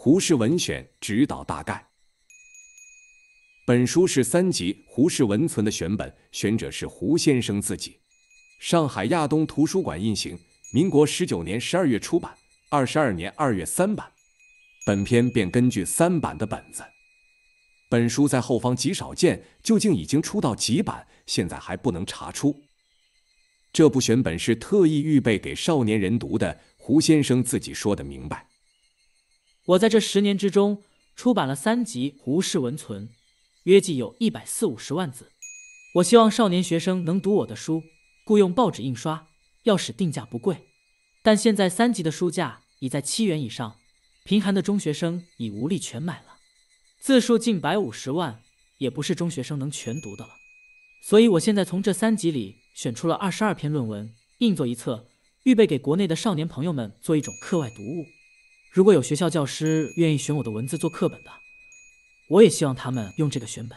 《胡适文选》指导大概。本书是三集胡适文存的选本，选者是胡先生自己。上海亚东图书馆印行，民国十九年十二月出版，二十二年二月三版。本篇便根据三版的本子。本书在后方极少见，究竟已经出到几版，现在还不能查出。这部选本是特意预备给少年人读的，胡先生自己说的明白。我在这十年之中出版了三集《胡适文存》，约计有一百四五十万字。我希望少年学生能读我的书，雇用报纸印刷，要使定价不贵。但现在三集的书价已在七元以上，贫寒的中学生已无力全买了。字数近百五十万，也不是中学生能全读的了。所以，我现在从这三集里选出了二十二篇论文，印做一册，预备给国内的少年朋友们做一种课外读物。如果有学校教师愿意选我的文字做课本的，我也希望他们用这个选本。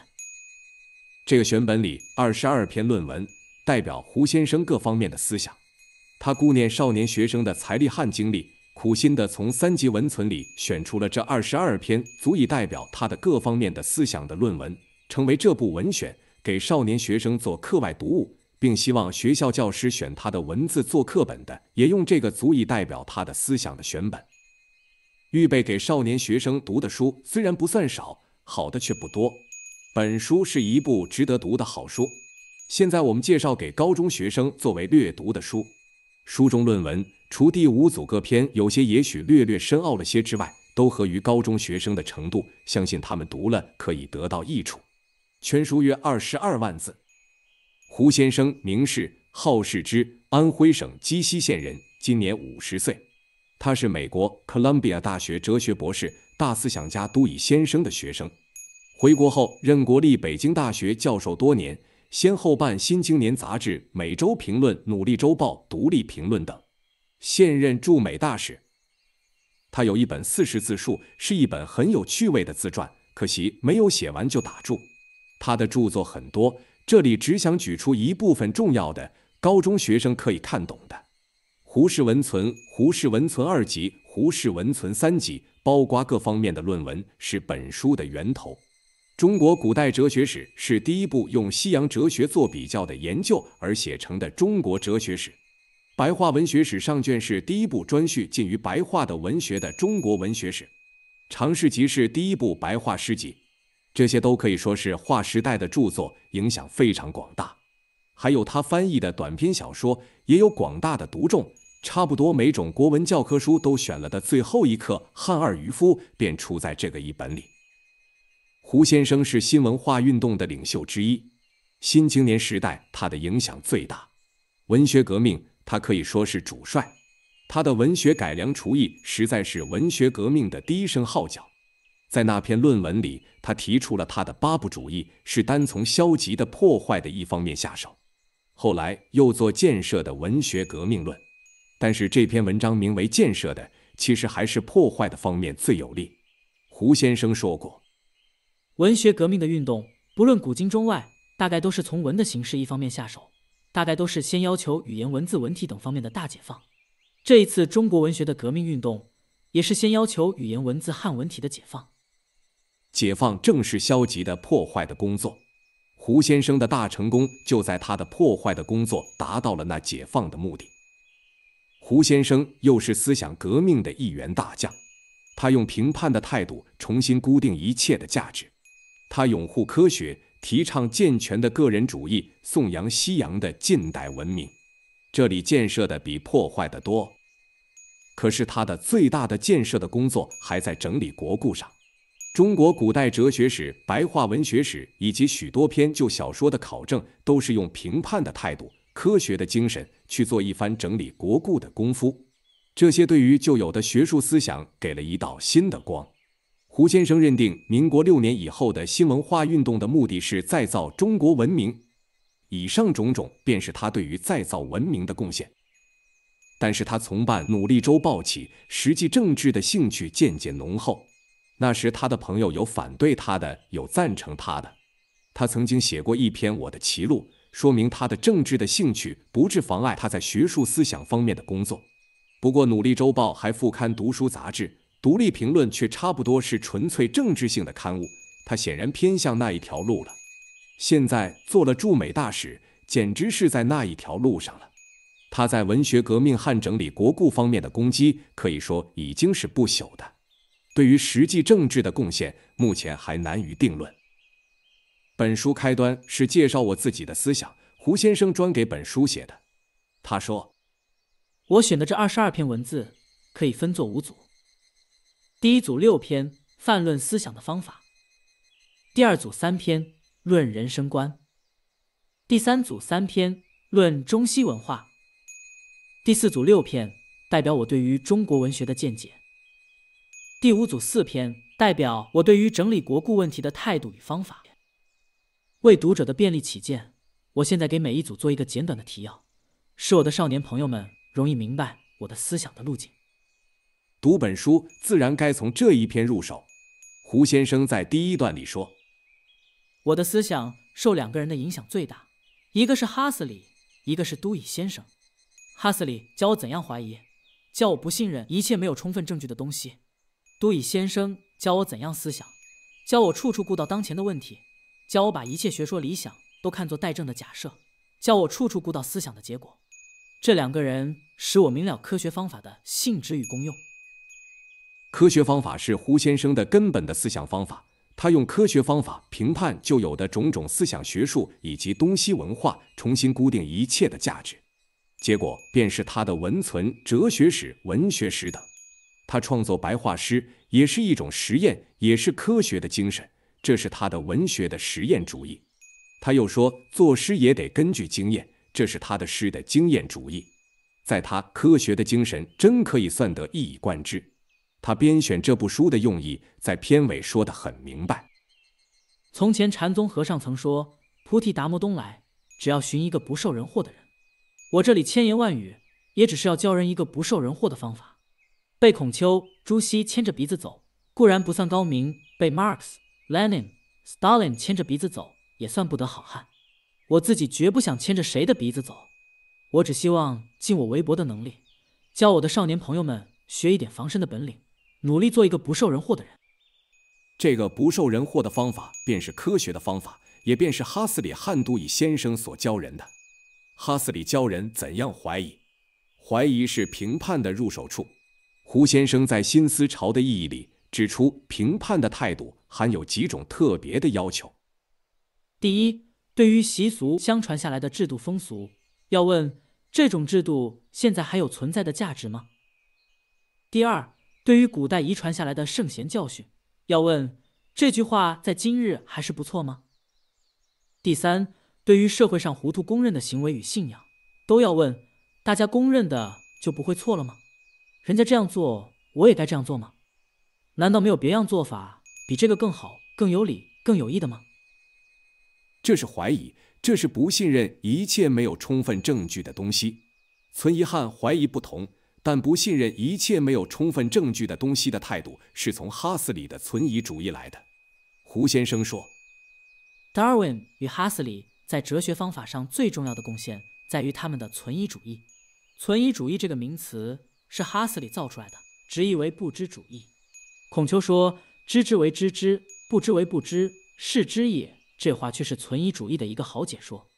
这个选本里二十二篇论文代表胡先生各方面的思想。他顾念少年学生的财力、汗精力，苦心地从三级文存里选出了这二十二篇足以代表他的各方面的思想的论文，成为这部文选，给少年学生做课外读物，并希望学校教师选他的文字做课本的，也用这个足以代表他的思想的选本。预备给少年学生读的书虽然不算少，好的却不多。本书是一部值得读的好书。现在我们介绍给高中学生作为略读的书。书中论文除第五组各篇有些也许略略深奥了些之外，都合于高中学生的程度，相信他们读了可以得到益处。全书约二十二万字。胡先生名士，号世之，安徽省绩溪县人，今年五十岁。他是美国哥伦比亚大学哲学博士、大思想家都以先生的学生，回国后任国立北京大学教授多年，先后办《新青年》杂志、《每周评论》、《努力周报》、《独立评论》等，现任驻美大使。他有一本四十字书，是一本很有趣味的自传，可惜没有写完就打住。他的著作很多，这里只想举出一部分重要的，高中学生可以看懂的。《胡适文存》《胡适文存二集》《胡适文存三集》包括各方面的论文是本书的源头。《中国古代哲学史》是第一部用西洋哲学做比较的研究而写成的中国哲学史，《白话文学史》上卷是第一部专叙近于白话的文学的中国文学史，《长试集》是第一部白话诗集，这些都可以说是划时代的著作，影响非常广大。还有他翻译的短篇小说，也有广大的读者。差不多每种国文教科书都选了的最后一课《汉二渔夫》便出在这个译本里。胡先生是新文化运动的领袖之一，《新青年》时代他的影响最大。文学革命，他可以说是主帅。他的文学改良厨艺实在是文学革命的第一声号角。在那篇论文里，他提出了他的八不主义，是单从消极的破坏的一方面下手。后来又做建设的文学革命论。但是这篇文章名为建设的，其实还是破坏的方面最有利。胡先生说过，文学革命的运动，不论古今中外，大概都是从文的形式一方面下手，大概都是先要求语言、文字、文体等方面的大解放。这一次中国文学的革命运动，也是先要求语言、文字、汉文体的解放。解放正是消极的破坏的工作。胡先生的大成功，就在他的破坏的工作达到了那解放的目的。胡先生又是思想革命的一员大将，他用评判的态度重新固定一切的价值。他拥护科学，提倡健全的个人主义，颂扬西洋的近代文明。这里建设的比破坏的多。可是他的最大的建设的工作还在整理国故上。中国古代哲学史、白话文学史以及许多篇旧小说的考证，都是用评判的态度、科学的精神。去做一番整理国故的功夫，这些对于旧有的学术思想给了一道新的光。胡先生认定，民国六年以后的新文化运动的目的是再造中国文明。以上种种便是他对于再造文明的贡献。但是他从办《努力周报》起，实际政治的兴趣渐渐浓厚。那时他的朋友有反对他的，有赞成他的。他曾经写过一篇《我的歧路》。说明他的政治的兴趣不致妨碍他在学术思想方面的工作。不过，《努力周报》还副刊《读书杂志》《独立评论》，却差不多是纯粹政治性的刊物。他显然偏向那一条路了。现在做了驻美大使，简直是在那一条路上了。他在文学革命和整理国故方面的攻击，可以说已经是不朽的。对于实际政治的贡献，目前还难于定论。本书开端是介绍我自己的思想，胡先生专给本书写的。他说：“我选的这二十二篇文字，可以分作五组。第一组六篇，泛论思想的方法；第二组三篇，论人生观；第三组三篇，论中西文化；第四组六篇，代表我对于中国文学的见解；第五组四篇，代表我对于整理国故问题的态度与方法。”为读者的便利起见，我现在给每一组做一个简短的提要，使我的少年朋友们容易明白我的思想的路径。读本书自然该从这一篇入手。胡先生在第一段里说：“我的思想受两个人的影响最大，一个是哈斯里，一个是都乙先生。哈斯里教我怎样怀疑，教我不信任一切没有充分证据的东西；都乙先生教我怎样思想，教我处处顾到当前的问题。”教我把一切学说理想都看作待证的假设，教我处处顾到思想的结果。这两个人使我明了科学方法的性质与功用。科学方法是胡先生的根本的思想方法，他用科学方法评判旧有的种种思想学术以及东西文化，重新固定一切的价值。结果便是他的文存、哲学史、文学史等。他创作白话诗也是一种实验，也是科学的精神。这是他的文学的实验主义，他又说作诗也得根据经验，这是他的诗的经验主义。在他科学的精神真可以算得一以贯之。他编选这部书的用意，在片尾说得很明白。从前禅宗和尚曾说菩提达摩东来，只要寻一个不受人惑的人。我这里千言万语，也只是要教人一个不受人惑的方法。被孔丘、朱熹牵着鼻子走，固然不算高明；被 Marx。Lenin、Stalin 牵着鼻子走也算不得好汉，我自己绝不想牵着谁的鼻子走，我只希望尽我微薄的能力，教我的少年朋友们学一点防身的本领，努力做一个不受人祸的人。这个不受人祸的方法，便是科学的方法，也便是哈斯里汉都伊先生所教人的。哈斯里教人怎样怀疑，怀疑是评判的入手处。胡先生在新思潮的意义里。指出评判的态度含有几种特别的要求：第一，对于习俗相传下来的制度风俗，要问这种制度现在还有存在的价值吗？第二，对于古代遗传下来的圣贤教训，要问这句话在今日还是不错吗？第三，对于社会上糊涂公认的行为与信仰，都要问大家公认的就不会错了吗？人家这样做，我也该这样做吗？难道没有别样做法比这个更好、更有理、更有益的吗？这是怀疑，这是不信任一切没有充分证据的东西。存疑、汉怀疑不同，但不信任一切没有充分证据的东西的态度，是从哈斯里的存疑主义来的。胡先生说，d a r w i n 与哈斯里在哲学方法上最重要的贡献在于他们的存疑主义。存疑主义这个名词是哈斯里造出来的，直译为不知主义。孔丘说：“知之为知之，不知为不知，是知也。”这话却是存疑主义的一个好解说。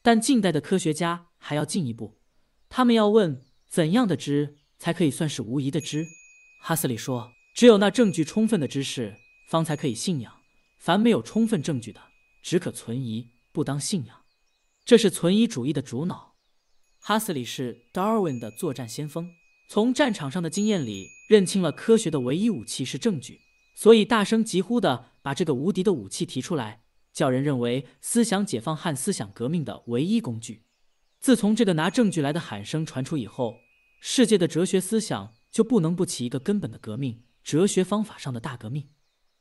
但近代的科学家还要进一步，他们要问：怎样的知才可以算是无疑的知？哈斯里说：“只有那证据充分的知识，方才可以信仰；凡没有充分证据的，只可存疑，不当信仰。”这是存疑主义的主脑。哈斯里是 Darwin 的作战先锋。从战场上的经验里认清了科学的唯一武器是证据，所以大声疾呼地把这个无敌的武器提出来，叫人认为思想解放和思想革命的唯一工具。自从这个拿证据来的喊声传出以后，世界的哲学思想就不能不起一个根本的革命——哲学方法上的大革命。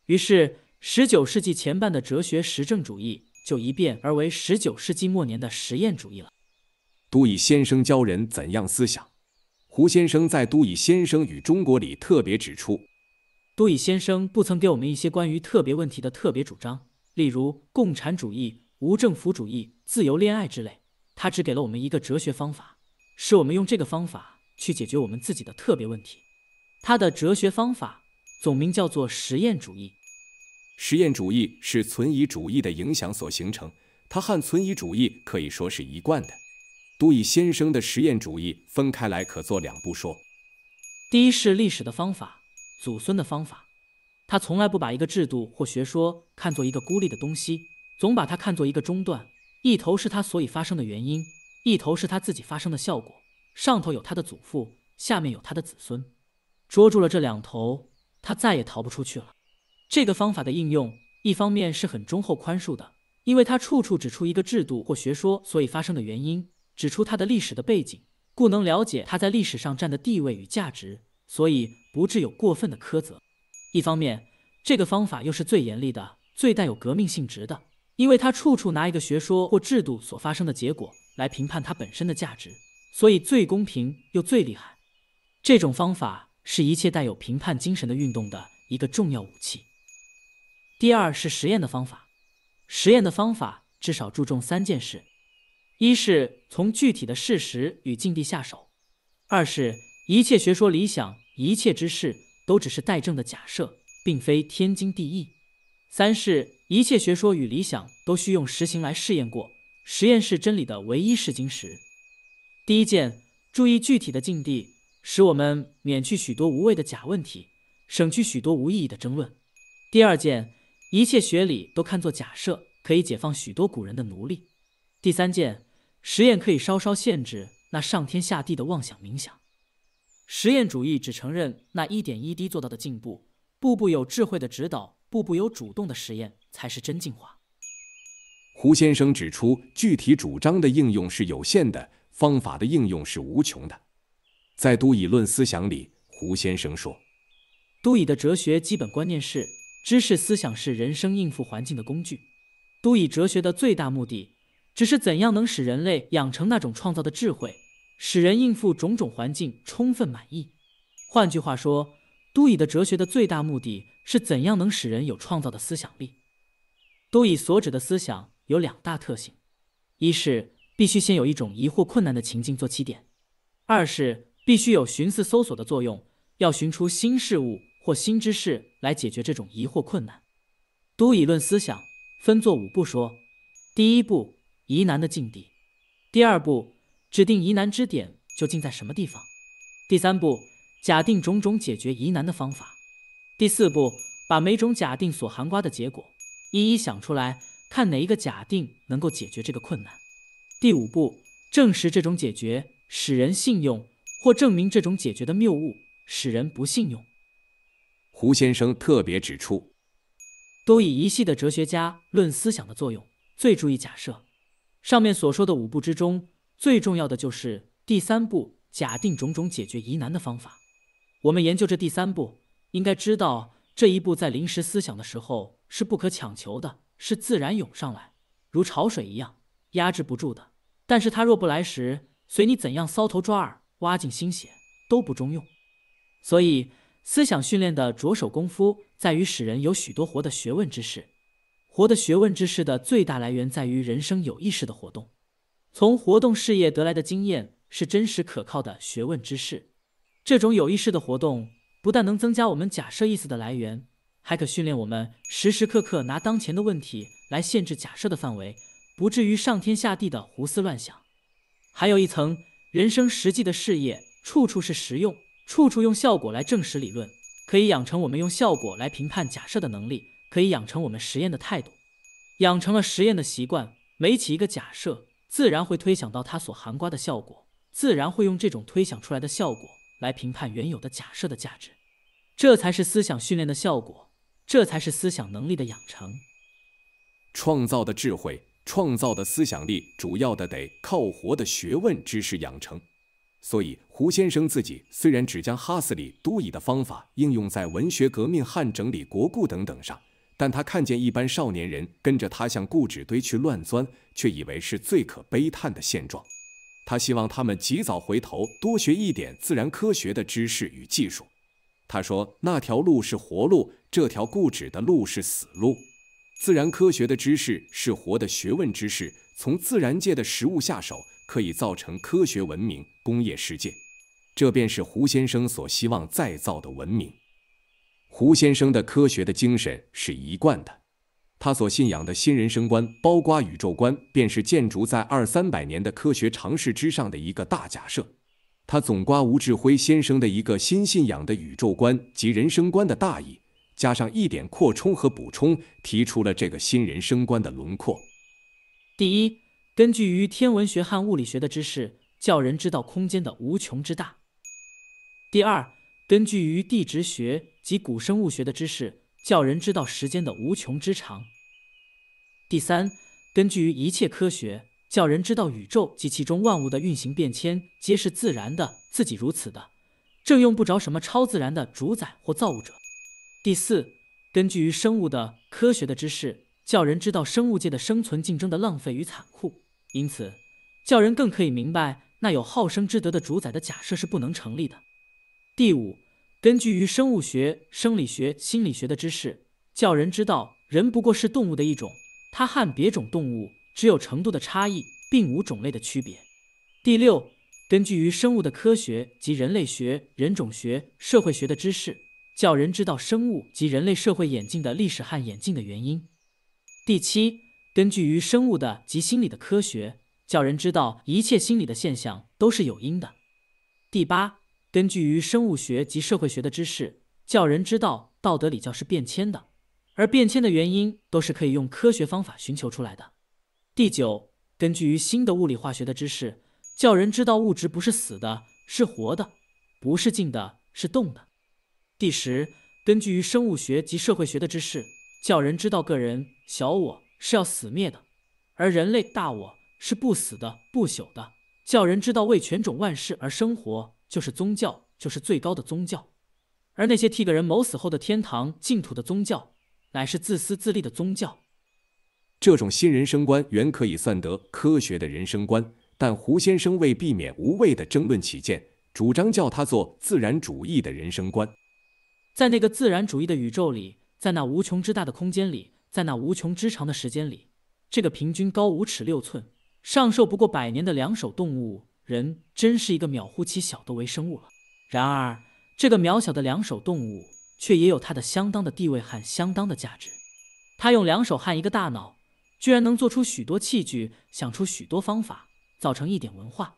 于是，十九世纪前半的哲学实证主义就一变而为十九世纪末年的实验主义了。都以先生教人怎样思想。胡先生在《都以先生与中国》里特别指出，都以先生不曾给我们一些关于特别问题的特别主张，例如共产主义、无政府主义、自由恋爱之类。他只给了我们一个哲学方法，使我们用这个方法去解决我们自己的特别问题。他的哲学方法总名叫做实验主义。实验主义是存疑主义的影响所形成，它和存疑主义可以说是一贯的。都以先生的实验主义分开来，可做两步说：第一是历史的方法，祖孙的方法。他从来不把一个制度或学说看作一个孤立的东西，总把它看作一个中断，一头是他所以发生的原因，一头是他自己发生的效果。上头有他的祖父，下面有他的子孙。捉住了这两头，他再也逃不出去了。这个方法的应用，一方面是很忠厚宽恕的，因为他处处指出一个制度或学说所以发生的原因。指出它的历史的背景，故能了解它在历史上占的地位与价值，所以不致有过分的苛责。一方面，这个方法又是最严厉的、最带有革命性质的，因为它处处拿一个学说或制度所发生的结果来评判它本身的价值，所以最公平又最厉害。这种方法是一切带有评判精神的运动的一个重要武器。第二是实验的方法，实验的方法至少注重三件事。一是从具体的事实与境地下手，二是一切学说理想一切之事都只是待证的假设，并非天经地义；三是一切学说与理想都需用实行来试验过，实验是真理的唯一试金石。第一件，注意具体的境地，使我们免去许多无谓的假问题，省去许多无意义的争论。第二件，一切学理都看作假设，可以解放许多古人的奴隶。第三件。实验可以稍稍限制那上天下地的妄想冥想。实验主义只承认那一点一滴做到的进步，步步有智慧的指导，步步有主动的实验，才是真进化。胡先生指出，具体主张的应用是有限的，方法的应用是无穷的。在都乙论思想里，胡先生说，都乙的哲学基本观念是知识思想是人生应付环境的工具。都以哲学的最大目的。只是怎样能使人类养成那种创造的智慧，使人应付种种环境充分满意？换句话说，都以的哲学的最大目的是怎样能使人有创造的思想力？都以所指的思想有两大特性：一是必须先有一种疑惑困难的情境做起点；二是必须有寻思搜索的作用，要寻出新事物或新知识来解决这种疑惑困难。都以论思想分作五步说：第一步。疑难的境地。第二步，指定疑难之点究竟在什么地方。第三步，假定种种解决疑难的方法。第四步，把每种假定所含瓜的结果一一想出来，看哪一个假定能够解决这个困难。第五步，证实这种解决使人信用，或证明这种解决的谬误使人不信用。胡先生特别指出，都以一系的哲学家论思想的作用最注意假设。上面所说的五步之中，最重要的就是第三步，假定种种解决疑难的方法。我们研究这第三步，应该知道这一步在临时思想的时候是不可强求的，是自然涌上来，如潮水一样，压制不住的。但是它若不来时，随你怎样搔头抓耳，挖尽心血，都不中用。所以思想训练的着手功夫，在于使人有许多活的学问之事。活的学问知识的最大来源在于人生有意识的活动，从活动事业得来的经验是真实可靠的学问知识。这种有意识的活动不但能增加我们假设意思的来源，还可训练我们时时刻刻拿当前的问题来限制假设的范围，不至于上天下地的胡思乱想。还有一层，人生实际的事业处处是实用，处处用效果来证实理论，可以养成我们用效果来评判假设的能力。可以养成我们实验的态度，养成了实验的习惯，每起一个假设，自然会推想到它所含瓜的效果，自然会用这种推想出来的效果来评判原有的假设的价值，这才是思想训练的效果，这才是思想能力的养成。创造的智慧，创造的思想力，主要的得靠活的学问知识养成。所以胡先生自己虽然只将哈斯里都以的方法应用在文学革命、汉整理国故等等上。但他看见一般少年人跟着他向固纸堆去乱钻，却以为是最可悲叹的现状。他希望他们及早回头，多学一点自然科学的知识与技术。他说：“那条路是活路，这条固执的路是死路。自然科学的知识是活的学问知识，从自然界的食物下手，可以造成科学文明工业世界。这便是胡先生所希望再造的文明。”胡先生的科学的精神是一贯的，他所信仰的新人生观、包括宇宙观，便是建筑在二三百年的科学尝试之上的一个大假设。他总刮吴志辉先生的一个新信仰的宇宙观及人生观的大意，加上一点扩充和补充，提出了这个新人生观的轮廓。第一，根据于天文学和物理学的知识，叫人知道空间的无穷之大；第二，根据于地质学。及古生物学的知识，叫人知道时间的无穷之长。第三，根据于一切科学，叫人知道宇宙及其中万物的运行变迁皆是自然的，自己如此的，正用不着什么超自然的主宰或造物者。第四，根据于生物的科学的知识，叫人知道生物界的生存竞争的浪费与残酷，因此叫人更可以明白那有好生之德的主宰的假设是不能成立的。第五。根据于生物学、生理学、心理学的知识，叫人知道人不过是动物的一种，它和别种动物只有程度的差异，并无种类的区别。第六，根据于生物的科学及人类学、人种学、社会学的知识，叫人知道生物及人类社会演进的历史和演进的原因。第七，根据于生物的及心理的科学，叫人知道一切心理的现象都是有因的。第八。根据于生物学及社会学的知识，教人知道道德礼教是变迁的，而变迁的原因都是可以用科学方法寻求出来的。第九，根据于新的物理化学的知识，教人知道物质不是死的，是活的；不是静的，是动的。第十，根据于生物学及社会学的知识，教人知道个人小我是要死灭的，而人类大我是不死的、不朽的。教人知道为全种万事而生活。就是宗教，就是最高的宗教；而那些替个人谋死后的天堂、净土的宗教，乃是自私自利的宗教。这种新人生观原可以算得科学的人生观，但胡先生为避免无谓的争论起见，主张叫他做自然主义的人生观。在那个自然主义的宇宙里，在那无穷之大的空间里，在那无穷之长的时间里，这个平均高五尺六寸、上寿不过百年的两手动物。人真是一个渺乎其小的微生物了。然而，这个渺小的两手动物，却也有它的相当的地位和相当的价值。他用两手和一个大脑，居然能做出许多器具，想出许多方法，造成一点文化。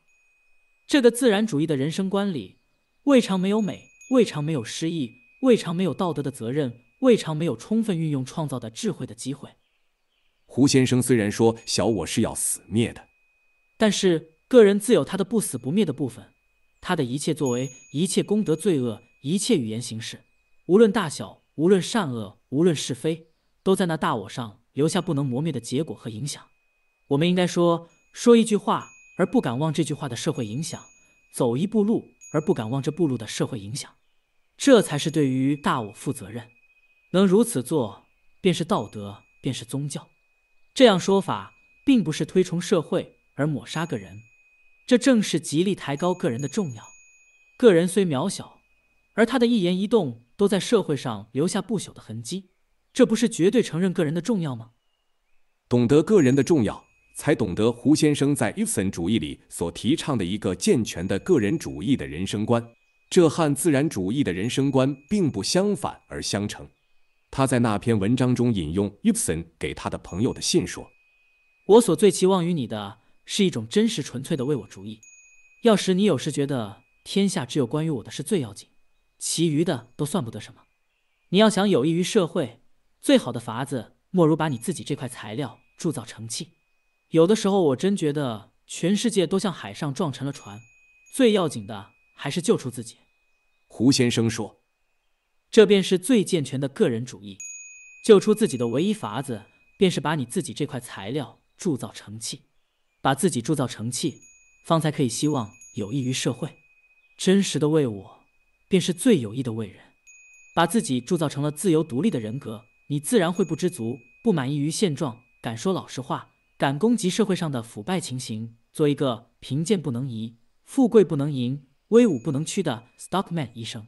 这个自然主义的人生观里，未尝没有美，未尝没有诗意，未尝没有道德的责任，未尝没有充分运用创造的智慧的机会。胡先生虽然说小我是要死灭的，但是。个人自有他的不死不灭的部分，他的一切作为，一切功德、罪恶，一切语言、形式，无论大小，无论善恶，无论是非，都在那大我上留下不能磨灭的结果和影响。我们应该说：说一句话而不敢忘这句话的社会影响，走一步路而不敢忘这步路的社会影响，这才是对于大我负责任。能如此做，便是道德，便是宗教。这样说法，并不是推崇社会而抹杀个人。这正是极力抬高个人的重要。个人虽渺小，而他的一言一动都在社会上留下不朽的痕迹。这不是绝对承认个人的重要吗？懂得个人的重要，才懂得胡先生在伊普森主义里所提倡的一个健全的个人主义的人生观。这和自然主义的人生观并不相反而相成。他在那篇文章中引用伊普森给他的朋友的信说：“我所最期望于你的。”是一种真实纯粹的为我主义。要是你有时觉得天下只有关于我的事最要紧，其余的都算不得什么，你要想有益于社会，最好的法子莫如把你自己这块材料铸造成器。有的时候我真觉得全世界都像海上撞沉了船，最要紧的还是救出自己。胡先生说：“这便是最健全的个人主义。救出自己的唯一法子，便是把你自己这块材料铸造成器。”把自己铸造成器，方才可以希望有益于社会。真实的为我，便是最有益的为人。把自己铸造成了自由独立的人格，你自然会不知足，不满意于现状，敢说老实话，敢攻击社会上的腐败情形，做一个贫贱不能移、富贵不能淫、威武不能屈的 Stockman 医生。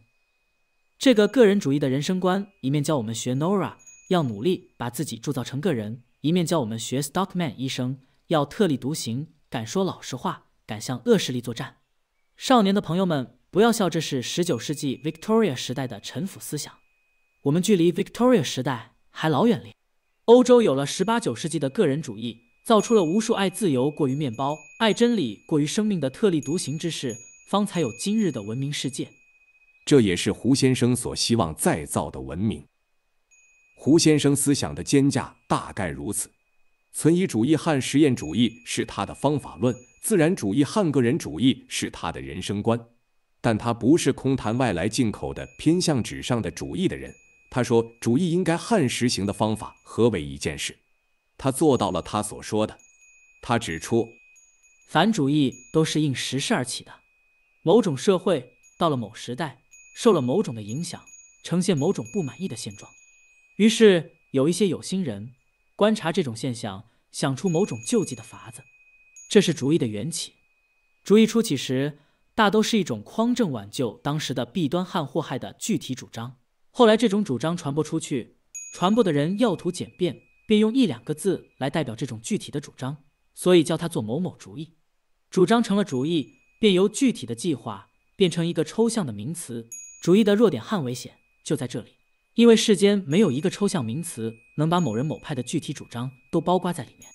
这个个人主义的人生观，一面教我们学 Nora，要努力把自己铸造成个人；一面教我们学 Stockman 医生。要特立独行，敢说老实话，敢向恶势力作战。少年的朋友们，不要笑，这是十九世纪 Victoria 时代的陈腐思想。我们距离 Victoria 时代还老远哩。欧洲有了十八九世纪的个人主义，造出了无数爱自由过于面包、爱真理过于生命的特立独行之士，方才有今日的文明世界。这也是胡先生所希望再造的文明。胡先生思想的肩架大概如此。存疑主义和实验主义是他的方法论，自然主义和个人主义是他的人生观。但他不是空谈外来进口的偏向纸上的主义的人。他说：“主义应该和实行的方法合为一件事。”他做到了他所说的。他指出，反主义都是应时事而起的。某种社会到了某时代，受了某种的影响，呈现某种不满意的现状，于是有一些有心人。观察这种现象，想出某种救济的法子，这是主意的缘起。主意初起时，大都是一种匡正挽救当时的弊端、和祸害的具体主张。后来这种主张传播出去，传播的人要图简便，便用一两个字来代表这种具体的主张，所以叫它做某某主义。主张成了主意，便由具体的计划变成一个抽象的名词。主义的弱点、和危险就在这里。因为世间没有一个抽象名词能把某人某派的具体主张都包括在里面。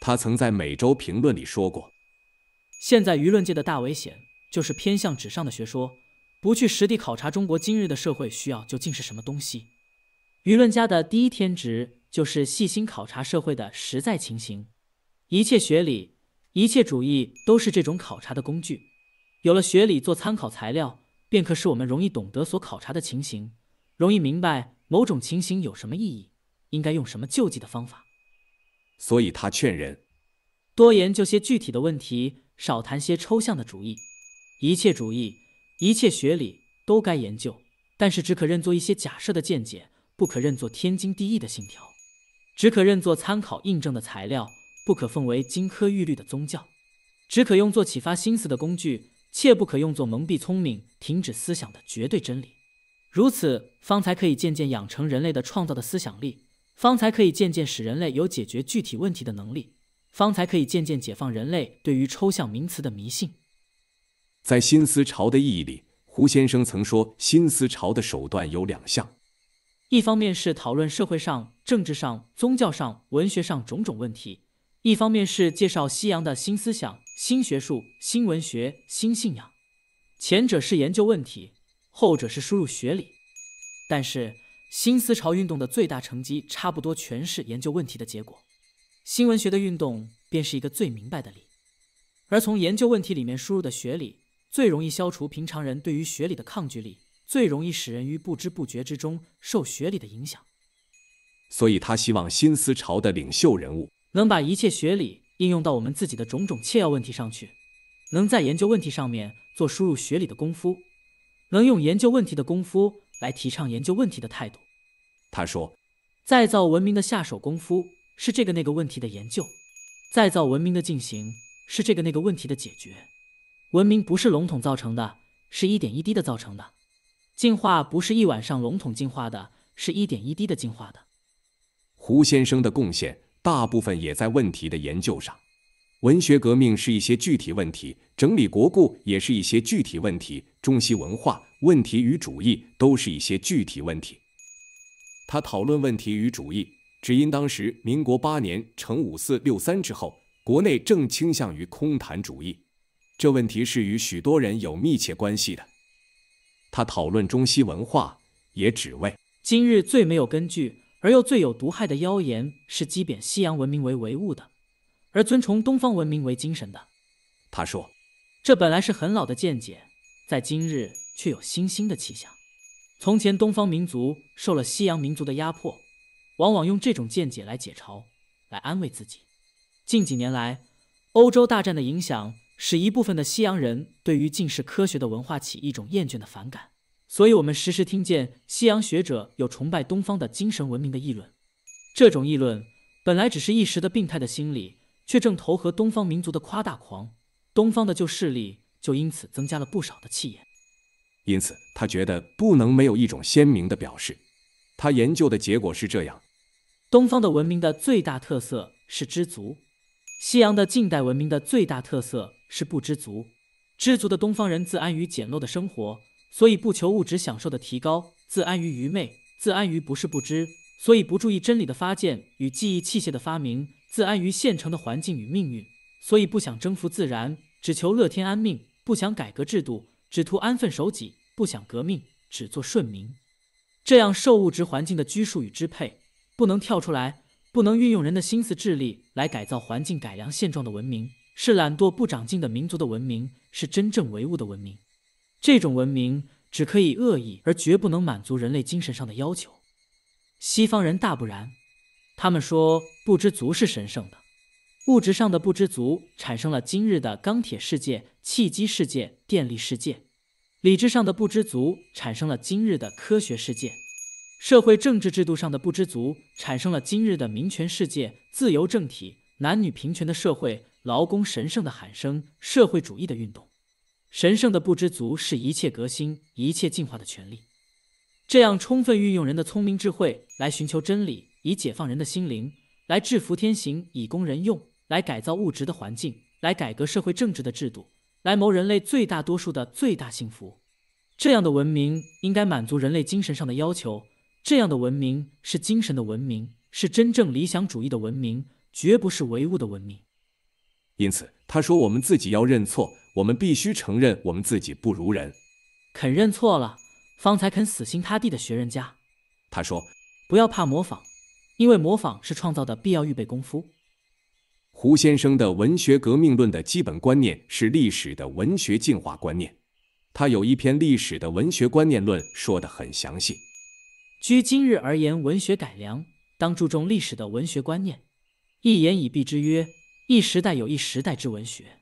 他曾在《每周评论》里说过：“现在舆论界的大危险就是偏向纸上的学说，不去实地考察中国今日的社会需要究竟是什么东西。舆论家的第一天职就是细心考察社会的实在情形，一切学理、一切主义都是这种考察的工具。有了学理做参考材料，便可使我们容易懂得所考察的情形。”容易明白某种情形有什么意义，应该用什么救济的方法。所以他劝人多研究些具体的问题，少谈些抽象的主义。一切主义，一切学理都该研究，但是只可认作一些假设的见解，不可认作天经地义的信条；只可认作参考印证的材料，不可奉为金科玉律的宗教；只可用作启发心思的工具，切不可用作蒙蔽聪明、停止思想的绝对真理。如此方才可以渐渐养成人类的创造的思想力，方才可以渐渐使人类有解决具体问题的能力，方才可以渐渐解放人类对于抽象名词的迷信。在新思潮的意义里，胡先生曾说，新思潮的手段有两项：一方面是讨论社会上、政治上、宗教上、文学上种种问题；一方面是介绍西洋的新思想、新学术、新文学、新信仰。前者是研究问题。后者是输入学理，但是新思潮运动的最大成绩差不多全是研究问题的结果。新文学的运动便是一个最明白的例。而从研究问题里面输入的学理，最容易消除平常人对于学理的抗拒力，最容易使人于不知不觉之中受学理的影响。所以他希望新思潮的领袖人物能把一切学理应用到我们自己的种种切要问题上去，能在研究问题上面做输入学理的功夫。能用研究问题的功夫来提倡研究问题的态度，他说：“再造文明的下手功夫是这个那个问题的研究，再造文明的进行是这个那个问题的解决。文明不是笼统造成的，是一点一滴的造成的；进化不是一晚上笼统进化的，是一点一滴的进化的。”胡先生的贡献大部分也在问题的研究上。文学革命是一些具体问题，整理国故也是一些具体问题，中西文化问题与主义都是一些具体问题。他讨论问题与主义，只因当时民国八年成五四六三之后，国内正倾向于空谈主义，这问题是与许多人有密切关系的。他讨论中西文化，也只为今日最没有根据而又最有毒害的妖言，是击贬西洋文明为唯物的。而尊崇东方文明为精神的，他说：“这本来是很老的见解，在今日却有新兴的气象。从前东方民族受了西洋民族的压迫，往往用这种见解来解嘲，来安慰自己。近几年来，欧洲大战的影响，使一部分的西洋人对于近世科学的文化起一种厌倦的反感，所以我们时时听见西洋学者有崇拜东方的精神文明的议论。这种议论本来只是一时的病态的心理。”却正投合东方民族的夸大狂，东方的旧势力就因此增加了不少的气焰。因此，他觉得不能没有一种鲜明的表示。他研究的结果是这样：东方的文明的最大特色是知足，西洋的近代文明的最大特色是不知足。知足的东方人自安于简陋的生活，所以不求物质享受的提高，自安于愚昧，自安于不是不知，所以不注意真理的发现与记忆器械的发明。自安于现成的环境与命运，所以不想征服自然，只求乐天安命；不想改革制度，只图安分守己；不想革命，只做顺民。这样受物质环境的拘束与支配，不能跳出来，不能运用人的心思智力来改造环境、改良现状的文明，是懒惰不长进的民族的文明，是真正唯物的文明。这种文明只可以恶意，而绝不能满足人类精神上的要求。西方人大不然，他们说。不知足是神圣的，物质上的不知足产生了今日的钢铁世界、汽机世界、电力世界；理智上的不知足产生了今日的科学世界；社会政治制度上的不知足产生了今日的民权世界、自由政体、男女平权的社会、劳工神圣的喊声、社会主义的运动。神圣的不知足是一切革新、一切进化的权利。这样充分运用人的聪明智慧来寻求真理，以解放人的心灵。来制服天行，以供人用；来改造物质的环境，来改革社会政治的制度，来谋人类最大多数的最大幸福。这样的文明应该满足人类精神上的要求。这样的文明是精神的文明，是真正理想主义的文明，绝不是唯物的文明。因此，他说：“我们自己要认错，我们必须承认我们自己不如人。肯认错了，方才肯死心塌地的学人家。”他说：“不要怕模仿。”因为模仿是创造的必要预备功夫。胡先生的文学革命论的基本观念是历史的文学进化观念。他有一篇《历史的文学观念论》，说得很详细。据今日而言，文学改良当注重历史的文学观念。一言以蔽之曰：一时代有一时代之文学。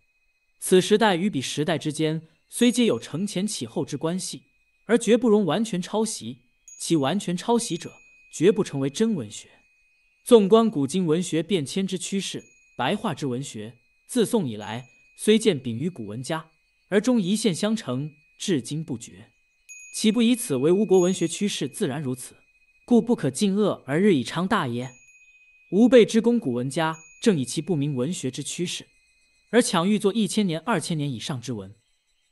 此时代与彼时代之间，虽皆有承前启后之关系，而绝不容完全抄袭。其完全抄袭者，绝不成为真文学。纵观古今文学变迁之趋势，白话之文学自宋以来虽见秉于古文家，而终一线相承，至今不绝，岂不以此为吴国文学趋势自然如此？故不可尽恶而日以昌大也。吾辈之功古文家，正以其不明文学之趋势，而强欲作一千年、二千年以上之文，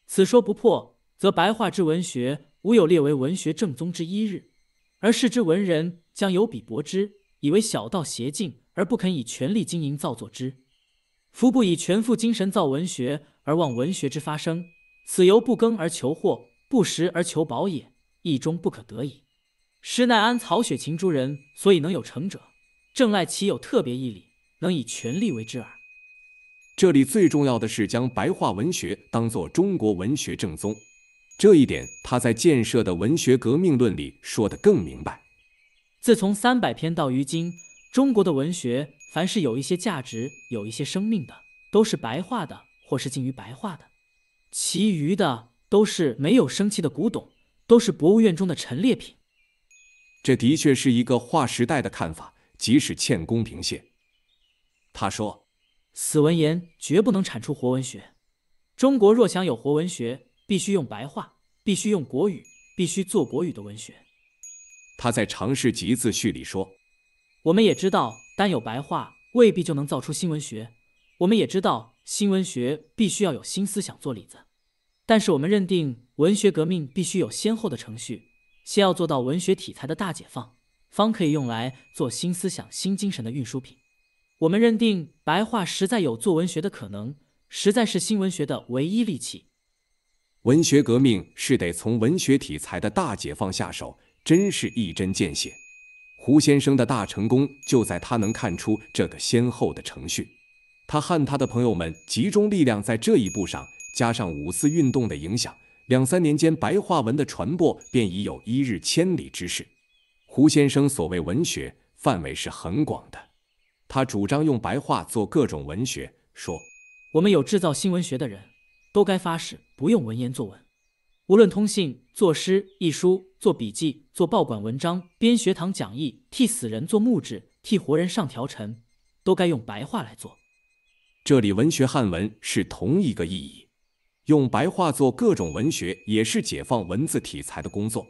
此说不破，则白话之文学无有列为文学正宗之一日，而世之文人将有鄙薄之。以为小道邪径而不肯以全力经营造作之，夫不以全副精神造文学而望文学之发生，此由不耕而求获，不食而求饱也，意终不可得矣。施耐庵、曹雪芹诸人所以能有成者，正赖其有特别毅力，能以全力为之耳。这里最重要的是将白话文学当作中国文学正宗，这一点他在《建设的文学革命论》里说得更明白。自从三百篇到如今，中国的文学，凡是有一些价值、有一些生命的，都是白话的，或是近于白话的；其余的都是没有生气的古董，都是博物院中的陈列品。这的确是一个划时代的看法，即使欠公平线。他说：“死文言绝不能产出活文学。中国若想有活文学，必须用白话，必须用国语，必须做国语的文学。”他在《尝试集》自序里说：“我们也知道，单有白话未必就能造出新文学。我们也知道，新文学必须要有新思想做里子。但是，我们认定文学革命必须有先后的程序，先要做到文学题材的大解放，方可以用来做新思想、新精神的运输品。我们认定白话实在有做文学的可能，实在是新文学的唯一利器。文学革命是得从文学题材的大解放下手。”真是一针见血。胡先生的大成功就在他能看出这个先后的程序。他和他的朋友们集中力量在这一步上，加上五四运动的影响，两三年间，白话文的传播便已有一日千里之势。胡先生所谓文学范围是很广的，他主张用白话做各种文学，说我们有制造新文学的人，都该发誓不用文言作文，无论通信、作诗、译书。做笔记、做报馆文章、编学堂讲义、替死人做墓志、替活人上条陈，都该用白话来做。这里文学汉文是同一个意义，用白话做各种文学也是解放文字题材的工作。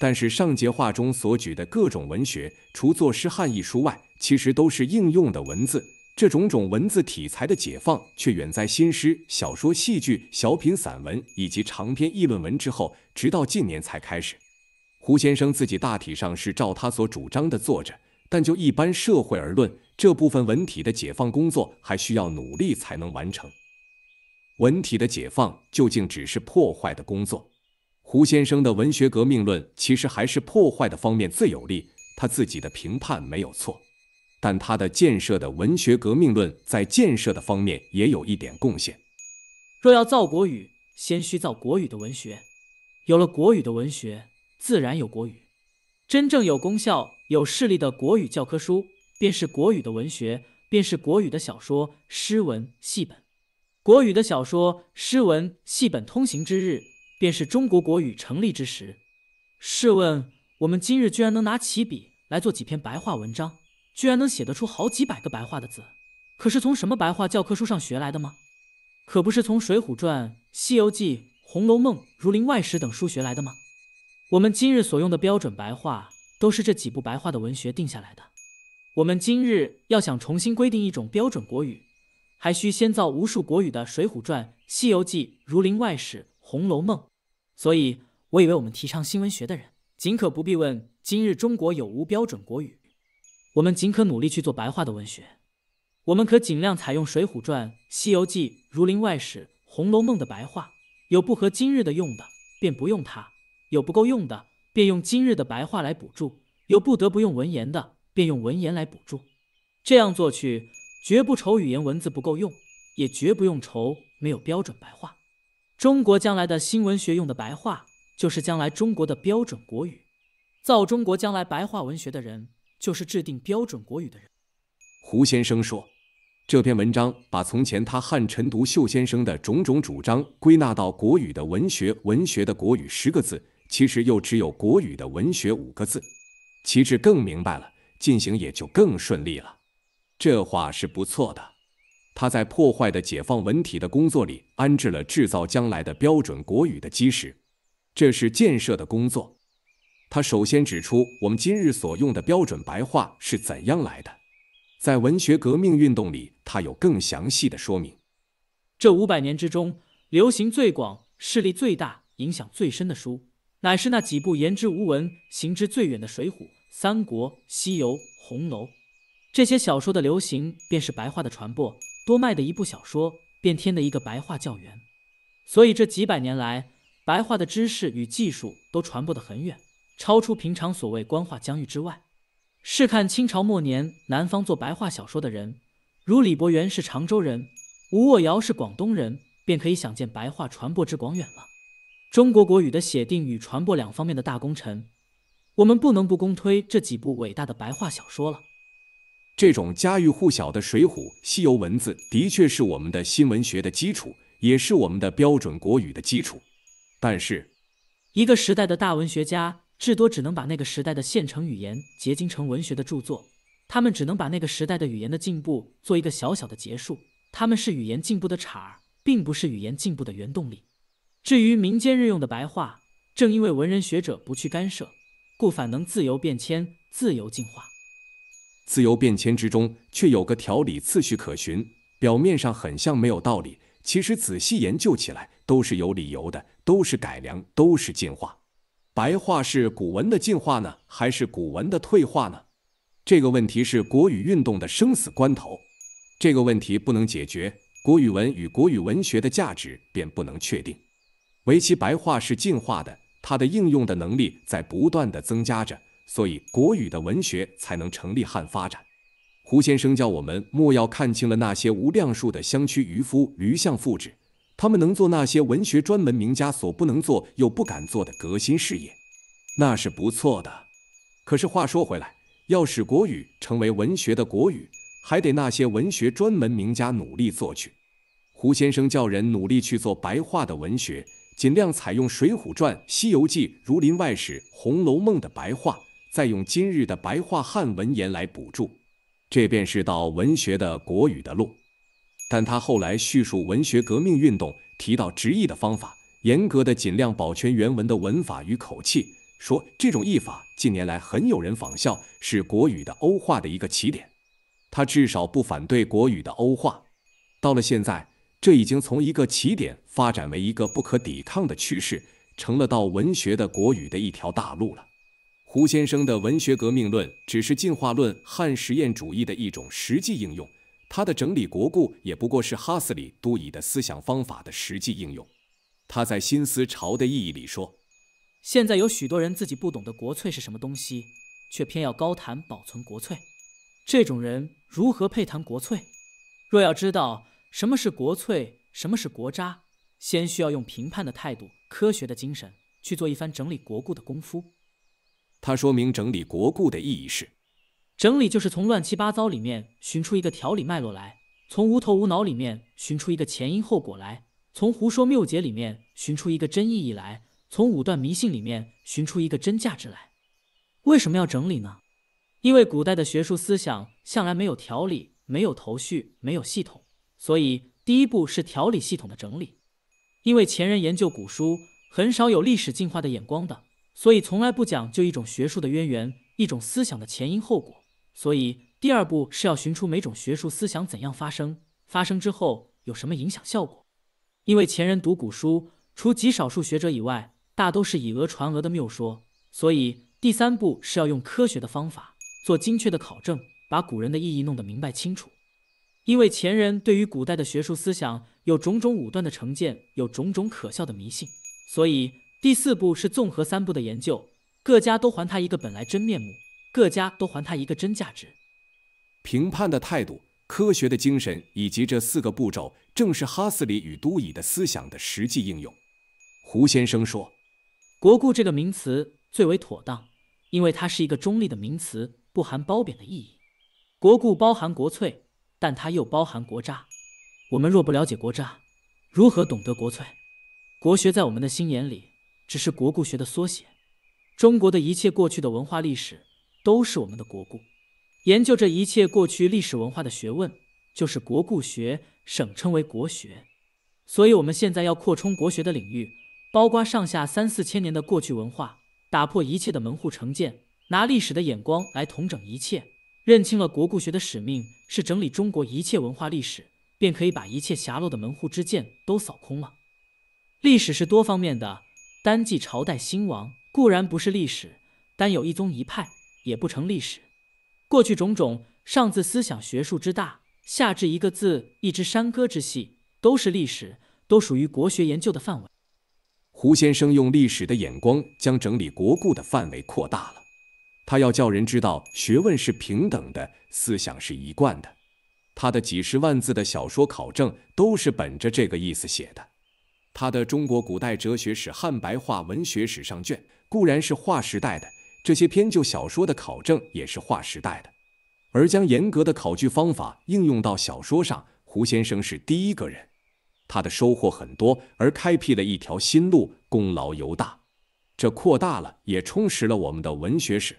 但是上节话中所举的各种文学，除作诗汉译书外，其实都是应用的文字。这种种文字题材的解放，却远在新诗、小说、戏剧、小品、散文以及长篇议论文之后，直到近年才开始。胡先生自己大体上是照他所主张的做着，但就一般社会而论，这部分文体的解放工作还需要努力才能完成。文体的解放究竟只是破坏的工作？胡先生的文学革命论其实还是破坏的方面最有力，他自己的评判没有错，但他的建设的文学革命论在建设的方面也有一点贡献。若要造国语，先需造国语的文学，有了国语的文学。自然有国语，真正有功效、有势力的国语教科书，便是国语的文学，便是国语的小说、诗文、戏本。国语的小说、诗文、戏本通行之日，便是中国国语成立之时。试问，我们今日居然能拿起笔来做几篇白话文章，居然能写得出好几百个白话的字，可是从什么白话教科书上学来的吗？可不是从《水浒传》《西游记》《红楼梦》《儒林外史》等书学来的吗？我们今日所用的标准白话，都是这几部白话的文学定下来的。我们今日要想重新规定一种标准国语，还需先造无数国语的《水浒传》《西游记》《儒林外史》《红楼梦》。所以，我以为我们提倡新文学的人，尽可不必问今日中国有无标准国语，我们尽可努力去做白话的文学。我们可尽量采用《水浒传》《西游记》《儒林外史》《红楼梦》的白话，有不合今日的用的，便不用它。有不够用的，便用今日的白话来补助；有不得不用文言的，便用文言来补助。这样做去，绝不愁语言文字不够用，也绝不用愁没有标准白话。中国将来的新文学用的白话，就是将来中国的标准国语。造中国将来白话文学的人，就是制定标准国语的人。胡先生说，这篇文章把从前他汉臣读秀先生的种种主张，归纳到“国语的文学，文学的国语”十个字。其实又只有国语的文学五个字，旗帜更明白了，进行也就更顺利了。这话是不错的。他在破坏的解放文体的工作里，安置了制造将来的标准国语的基石，这是建设的工作。他首先指出我们今日所用的标准白话是怎样来的，在文学革命运动里，他有更详细的说明。这五百年之中，流行最广、势力最大、影响最深的书。乃是那几部言之无文、行之最远的《水浒》《三国》《西游》《红楼》这些小说的流行，便是白话的传播。多卖的一部小说，便添的一个白话教员。所以这几百年来，白话的知识与技术都传播得很远，超出平常所谓官话疆域之外。试看清朝末年南方做白话小说的人，如李伯元是常州人，吴沃尧是广东人，便可以想见白话传播之广远了。中国国语的写定与传播两方面的大功臣，我们不能不公推这几部伟大的白话小说了。这种家喻户晓的《水浒》《西游》文字，的确是我们的新文学的基础，也是我们的标准国语的基础。但是，一个时代的大文学家，至多只能把那个时代的现成语言结晶成文学的著作，他们只能把那个时代的语言的进步做一个小小的结束。他们是语言进步的茬儿，并不是语言进步的原动力。至于民间日用的白话，正因为文人学者不去干涉，故反能自由变迁、自由进化。自由变迁之中，却有个条理次序可循。表面上很像没有道理，其实仔细研究起来，都是有理由的，都是改良，都是进化。白话是古文的进化呢，还是古文的退化呢？这个问题是国语运动的生死关头。这个问题不能解决，国语文与国语文学的价值便不能确定。围棋白话是进化的，它的应用的能力在不断的增加着，所以国语的文学才能成立汉发展。胡先生叫我们莫要看轻了那些无量数的乡区渔夫、驴象复制，他们能做那些文学专门名家所不能做又不敢做的革新事业，那是不错的。可是话说回来，要使国语成为文学的国语，还得那些文学专门名家努力做去。胡先生叫人努力去做白话的文学。尽量采用《水浒传》《西游记》《儒林外史》《红楼梦》的白话，再用今日的白话汉文言来补助，这便是到文学的国语的路。但他后来叙述文学革命运动，提到直译的方法，严格的尽量保全原文的文法与口气，说这种译法近年来很有人仿效，是国语的欧化的一个起点。他至少不反对国语的欧化。到了现在，这已经从一个起点。发展为一个不可抵抗的趋势，成了到文学的国语的一条大路了。胡先生的文学革命论，只是进化论汉实验主义的一种实际应用；他的整理国故，也不过是哈斯里都以的思想方法的实际应用。他在新思潮的意义里说：“现在有许多人自己不懂得国粹是什么东西，却偏要高谈保存国粹，这种人如何配谈国粹？若要知道什么是国粹，什么是国渣。”先需要用评判的态度、科学的精神去做一番整理国故的功夫。他说明整理国故的意义是：整理就是从乱七八糟里面寻出一个条理脉络来，从无头无脑里面寻出一个前因后果来，从胡说谬解里面寻出一个真意义来，从武断迷信里面寻出一个真价值来。为什么要整理呢？因为古代的学术思想向来没有条理、没有头绪、没有系统，所以第一步是条理系统的整理。因为前人研究古书，很少有历史进化的眼光的，所以从来不讲究一种学术的渊源，一种思想的前因后果。所以第二步是要寻出每种学术思想怎样发生，发生之后有什么影响效果。因为前人读古书，除极少数学者以外，大都是以讹传讹的谬说。所以第三步是要用科学的方法做精确的考证，把古人的意义弄得明白清楚。因为前人对于古代的学术思想有种种武断的成见，有种种可笑的迷信，所以第四步是综合三步的研究，各家都还他一个本来真面目，各家都还他一个真价值。评判的态度、科学的精神以及这四个步骤，正是哈斯里与都乙的思想的实际应用。胡先生说：“国故这个名词最为妥当，因为它是一个中立的名词，不含褒贬的意义。国故包含国粹。”但它又包含国渣，我们若不了解国渣，如何懂得国粹？国学在我们的心眼里，只是国故学的缩写。中国的一切过去的文化历史，都是我们的国故。研究这一切过去历史文化的学问，就是国故学，省称为国学。所以，我们现在要扩充国学的领域，包括上下三四千年的过去文化，打破一切的门户成见，拿历史的眼光来统整一切。认清了国故学的使命是整理中国一切文化历史，便可以把一切狭陋的门户之见都扫空了。历史是多方面的，单记朝代兴亡固然不是历史，单有一宗一派也不成历史。过去种种，上自思想学术之大，下至一个字、一支山歌之细，都是历史，都属于国学研究的范围。胡先生用历史的眼光，将整理国故的范围扩大了。他要叫人知道，学问是平等的，思想是一贯的。他的几十万字的小说考证都是本着这个意思写的。他的《中国古代哲学史》《汉白话文学史上卷》固然是划时代的，这些偏旧小说的考证也是划时代的。而将严格的考据方法应用到小说上，胡先生是第一个人。他的收获很多，而开辟了一条新路，功劳尤大。这扩大了，也充实了我们的文学史。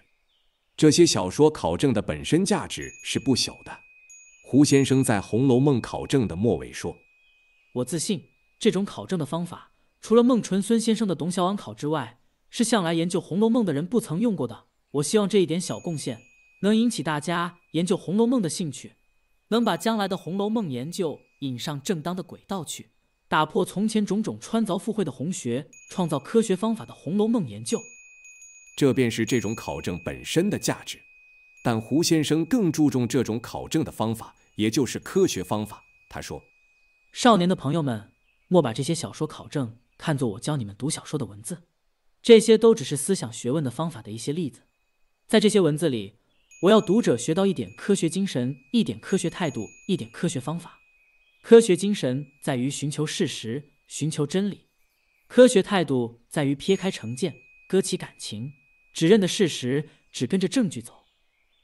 这些小说考证的本身价值是不朽的。胡先生在《红楼梦》考证的末尾说：“我自信这种考证的方法，除了孟纯孙先生的董小宛考之外，是向来研究《红楼梦》的人不曾用过的。我希望这一点小贡献，能引起大家研究《红楼梦》的兴趣，能把将来的《红楼梦》研究引上正当的轨道去，打破从前种种穿凿附会的红学，创造科学方法的《红楼梦》研究。”这便是这种考证本身的价值，但胡先生更注重这种考证的方法，也就是科学方法。他说：“少年的朋友们，莫把这些小说考证看作我教你们读小说的文字，这些都只是思想学问的方法的一些例子。在这些文字里，我要读者学到一点科学精神，一点科学态度，一点科学方法。科学精神在于寻求事实，寻求真理；科学态度在于撇开成见，割起感情。”指认的事实只跟着证据走，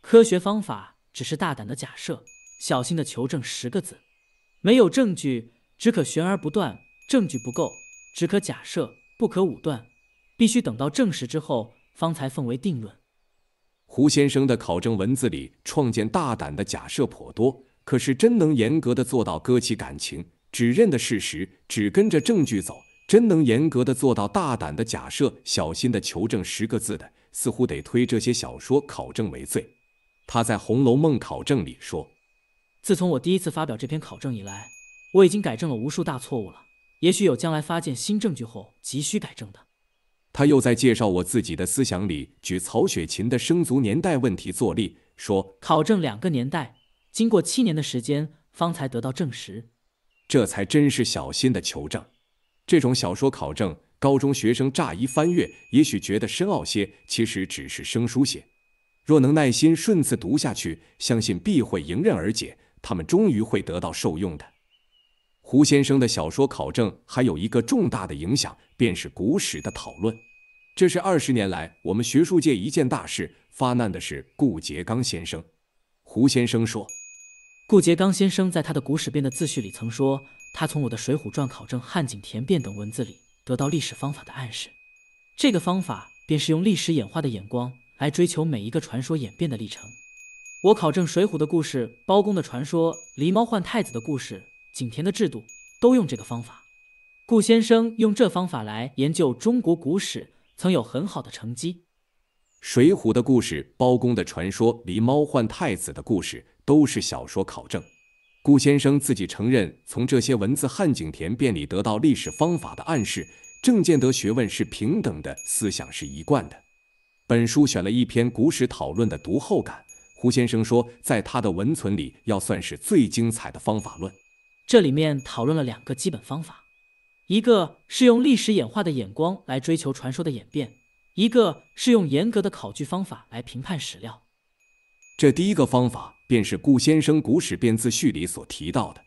科学方法只是大胆的假设，小心的求证。十个字，没有证据只可悬而不断，证据不够只可假设，不可武断，必须等到证实之后方才奉为定论。胡先生的考证文字里创建大胆的假设颇多，可是真能严格的做到割弃感情，指认的事实只跟着证据走，真能严格的做到大胆的假设，小心的求证。十个字的。似乎得推这些小说考证为最。他在《红楼梦考证》里说：“自从我第一次发表这篇考证以来，我已经改正了无数大错误了。也许有将来发现新证据后急需改正的。”他又在介绍我自己的思想里举曹雪芹的生卒年代问题作例，说：“考证两个年代，经过七年的时间方才得到证实，这才真是小心的求证。这种小说考证。”高中学生乍一翻阅，也许觉得深奥些，其实只是生疏些。若能耐心顺次读下去，相信必会迎刃而解。他们终于会得到受用的。胡先生的小说考证还有一个重大的影响，便是古史的讨论。这是二十年来我们学术界一件大事。发难的是顾颉刚先生。胡先生说，顾颉刚先生在他的《古史辨》的自序里曾说，他从我的《水浒传》考证《汉景田辨》等文字里。得到历史方法的暗示，这个方法便是用历史演化的眼光来追求每一个传说演变的历程。我考证《水浒》的故事、包公的传说、狸猫换太子的故事、景田的制度，都用这个方法。顾先生用这方法来研究中国古史，曾有很好的成绩。《水浒》的故事、包公的传说、狸猫换太子的故事，都是小说考证。顾先生自己承认，从这些文字汉景田变里得到历史方法的暗示。郑建德学问是平等的思想是一贯的。本书选了一篇古史讨论的读后感，胡先生说，在他的文存里要算是最精彩的方法论。这里面讨论了两个基本方法，一个是用历史演化的眼光来追求传说的演变，一个是用严格的考据方法来评判史料。这第一个方法。便是顾先生《古史辨》自序里所提到的，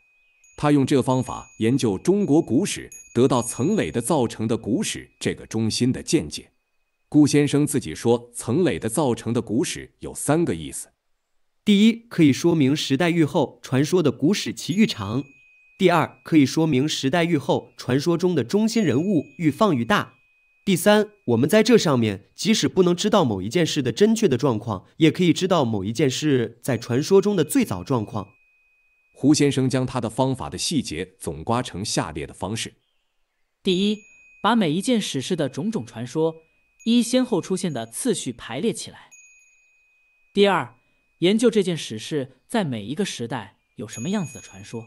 他用这方法研究中国古史，得到层磊的造成的古史这个中心的见解。顾先生自己说，层磊的造成的古史有三个意思：第一，可以说明时代愈后，传说的古史其愈长；第二，可以说明时代愈后，传说中的中心人物愈放愈大。第三，我们在这上面，即使不能知道某一件事的真确的状况，也可以知道某一件事在传说中的最早状况。胡先生将他的方法的细节总刮成下列的方式：第一，把每一件史事的种种传说一先后出现的次序排列起来；第二，研究这件史事在每一个时代有什么样子的传说；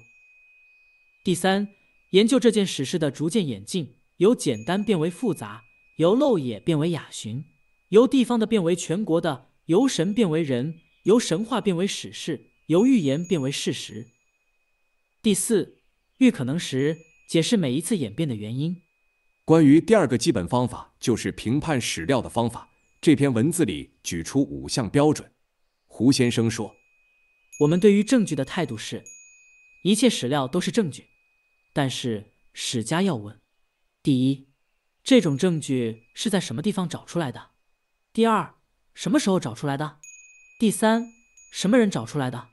第三，研究这件史事的逐渐演进，由简单变为复杂。由陋野变为雅寻，由地方的变为全国的，由神变为人，由神话变为史事，由预言变为事实。第四，遇可能时，解释每一次演变的原因。关于第二个基本方法，就是评判史料的方法。这篇文字里举出五项标准。胡先生说：“我们对于证据的态度是，一切史料都是证据，但是史家要问：第一。”这种证据是在什么地方找出来的？第二，什么时候找出来的？第三，什么人找出来的？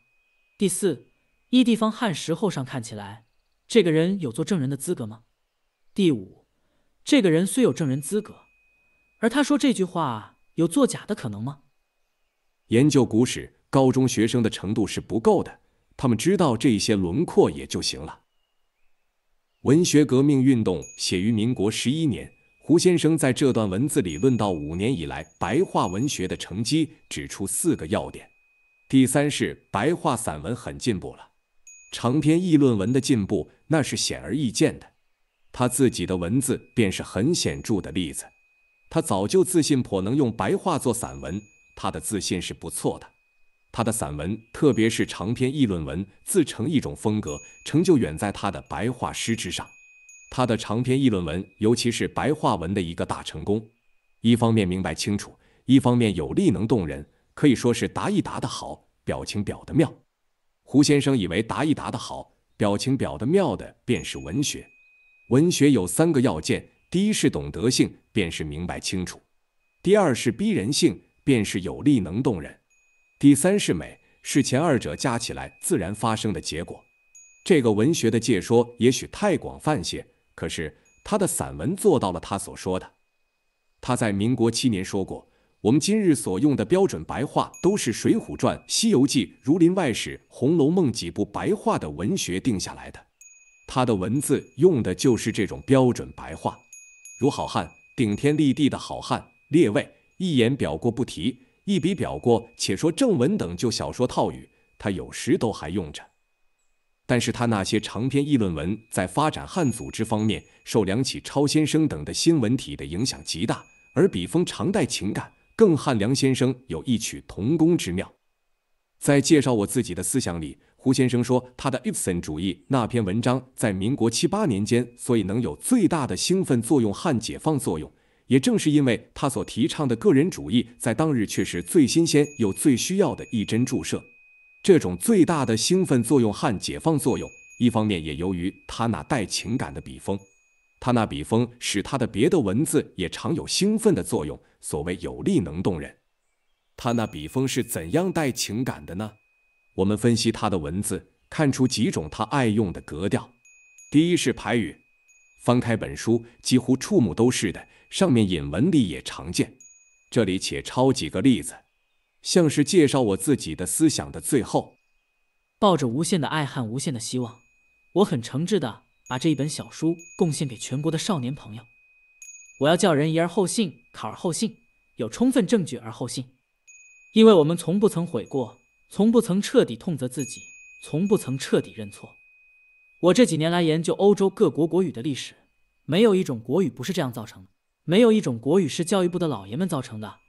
第四，依地方汉石后上看起来，这个人有做证人的资格吗？第五，这个人虽有证人资格，而他说这句话有作假的可能吗？研究古史，高中学生的程度是不够的，他们知道这些轮廓也就行了。文学革命运动写于民国十一年。胡先生在这段文字里论到五年以来白话文学的成绩，指出四个要点。第三是白话散文很进步了，长篇议论文的进步那是显而易见的。他自己的文字便是很显著的例子。他早就自信颇能用白话做散文，他的自信是不错的。他的散文，特别是长篇议论文，自成一种风格，成就远在他的白话诗之上。他的长篇议论文，尤其是白话文的一个大成功，一方面明白清楚，一方面有力能动人，可以说是答一答的好，表情表得妙。胡先生以为答一答的好，表情表得妙的便是文学。文学有三个要件：第一是懂得性，便是明白清楚；第二是逼人性，便是有力能动人；第三是美，是前二者加起来自然发生的结果。这个文学的解说也许太广泛些。可是他的散文做到了他所说的。他在民国七年说过：“我们今日所用的标准白话，都是《水浒传》《西游记》《儒林外史》《红楼梦》几部白话的文学定下来的。”他的文字用的就是这种标准白话，如“好汉”“顶天立地”的好汉，“列位”一言表过不提，一笔表过，且说正文等就小说套语，他有时都还用着。但是他那些长篇议论文在发展汉组织方面受梁启超先生等的新闻体的影响极大，而笔锋常带情感，更和梁先生有异曲同工之妙。在介绍我自己的思想里，胡先生说他的 Ibsen 主义那篇文章在民国七八年间，所以能有最大的兴奋作用和解放作用，也正是因为他所提倡的个人主义在当日却是最新鲜又最需要的一针注射。这种最大的兴奋作用和解放作用，一方面也由于他那带情感的笔锋，他那笔锋使他的别的文字也常有兴奋的作用。所谓有力能动人，他那笔锋是怎样带情感的呢？我们分析他的文字，看出几种他爱用的格调。第一是排语，翻开本书，几乎触目都是的，上面引文里也常见。这里且抄几个例子。像是介绍我自己的思想的最后，抱着无限的爱和无限的希望，我很诚挚的把这一本小书贡献给全国的少年朋友。我要叫人疑而后信，考而后信，有充分证据而后信。因为我们从不曾悔过，从不曾彻底痛责自己，从不曾彻底认错。我这几年来研究欧洲各国国语的历史，没有一种国语不是这样造成的，没有一种国语是教育部的老爷们造成的。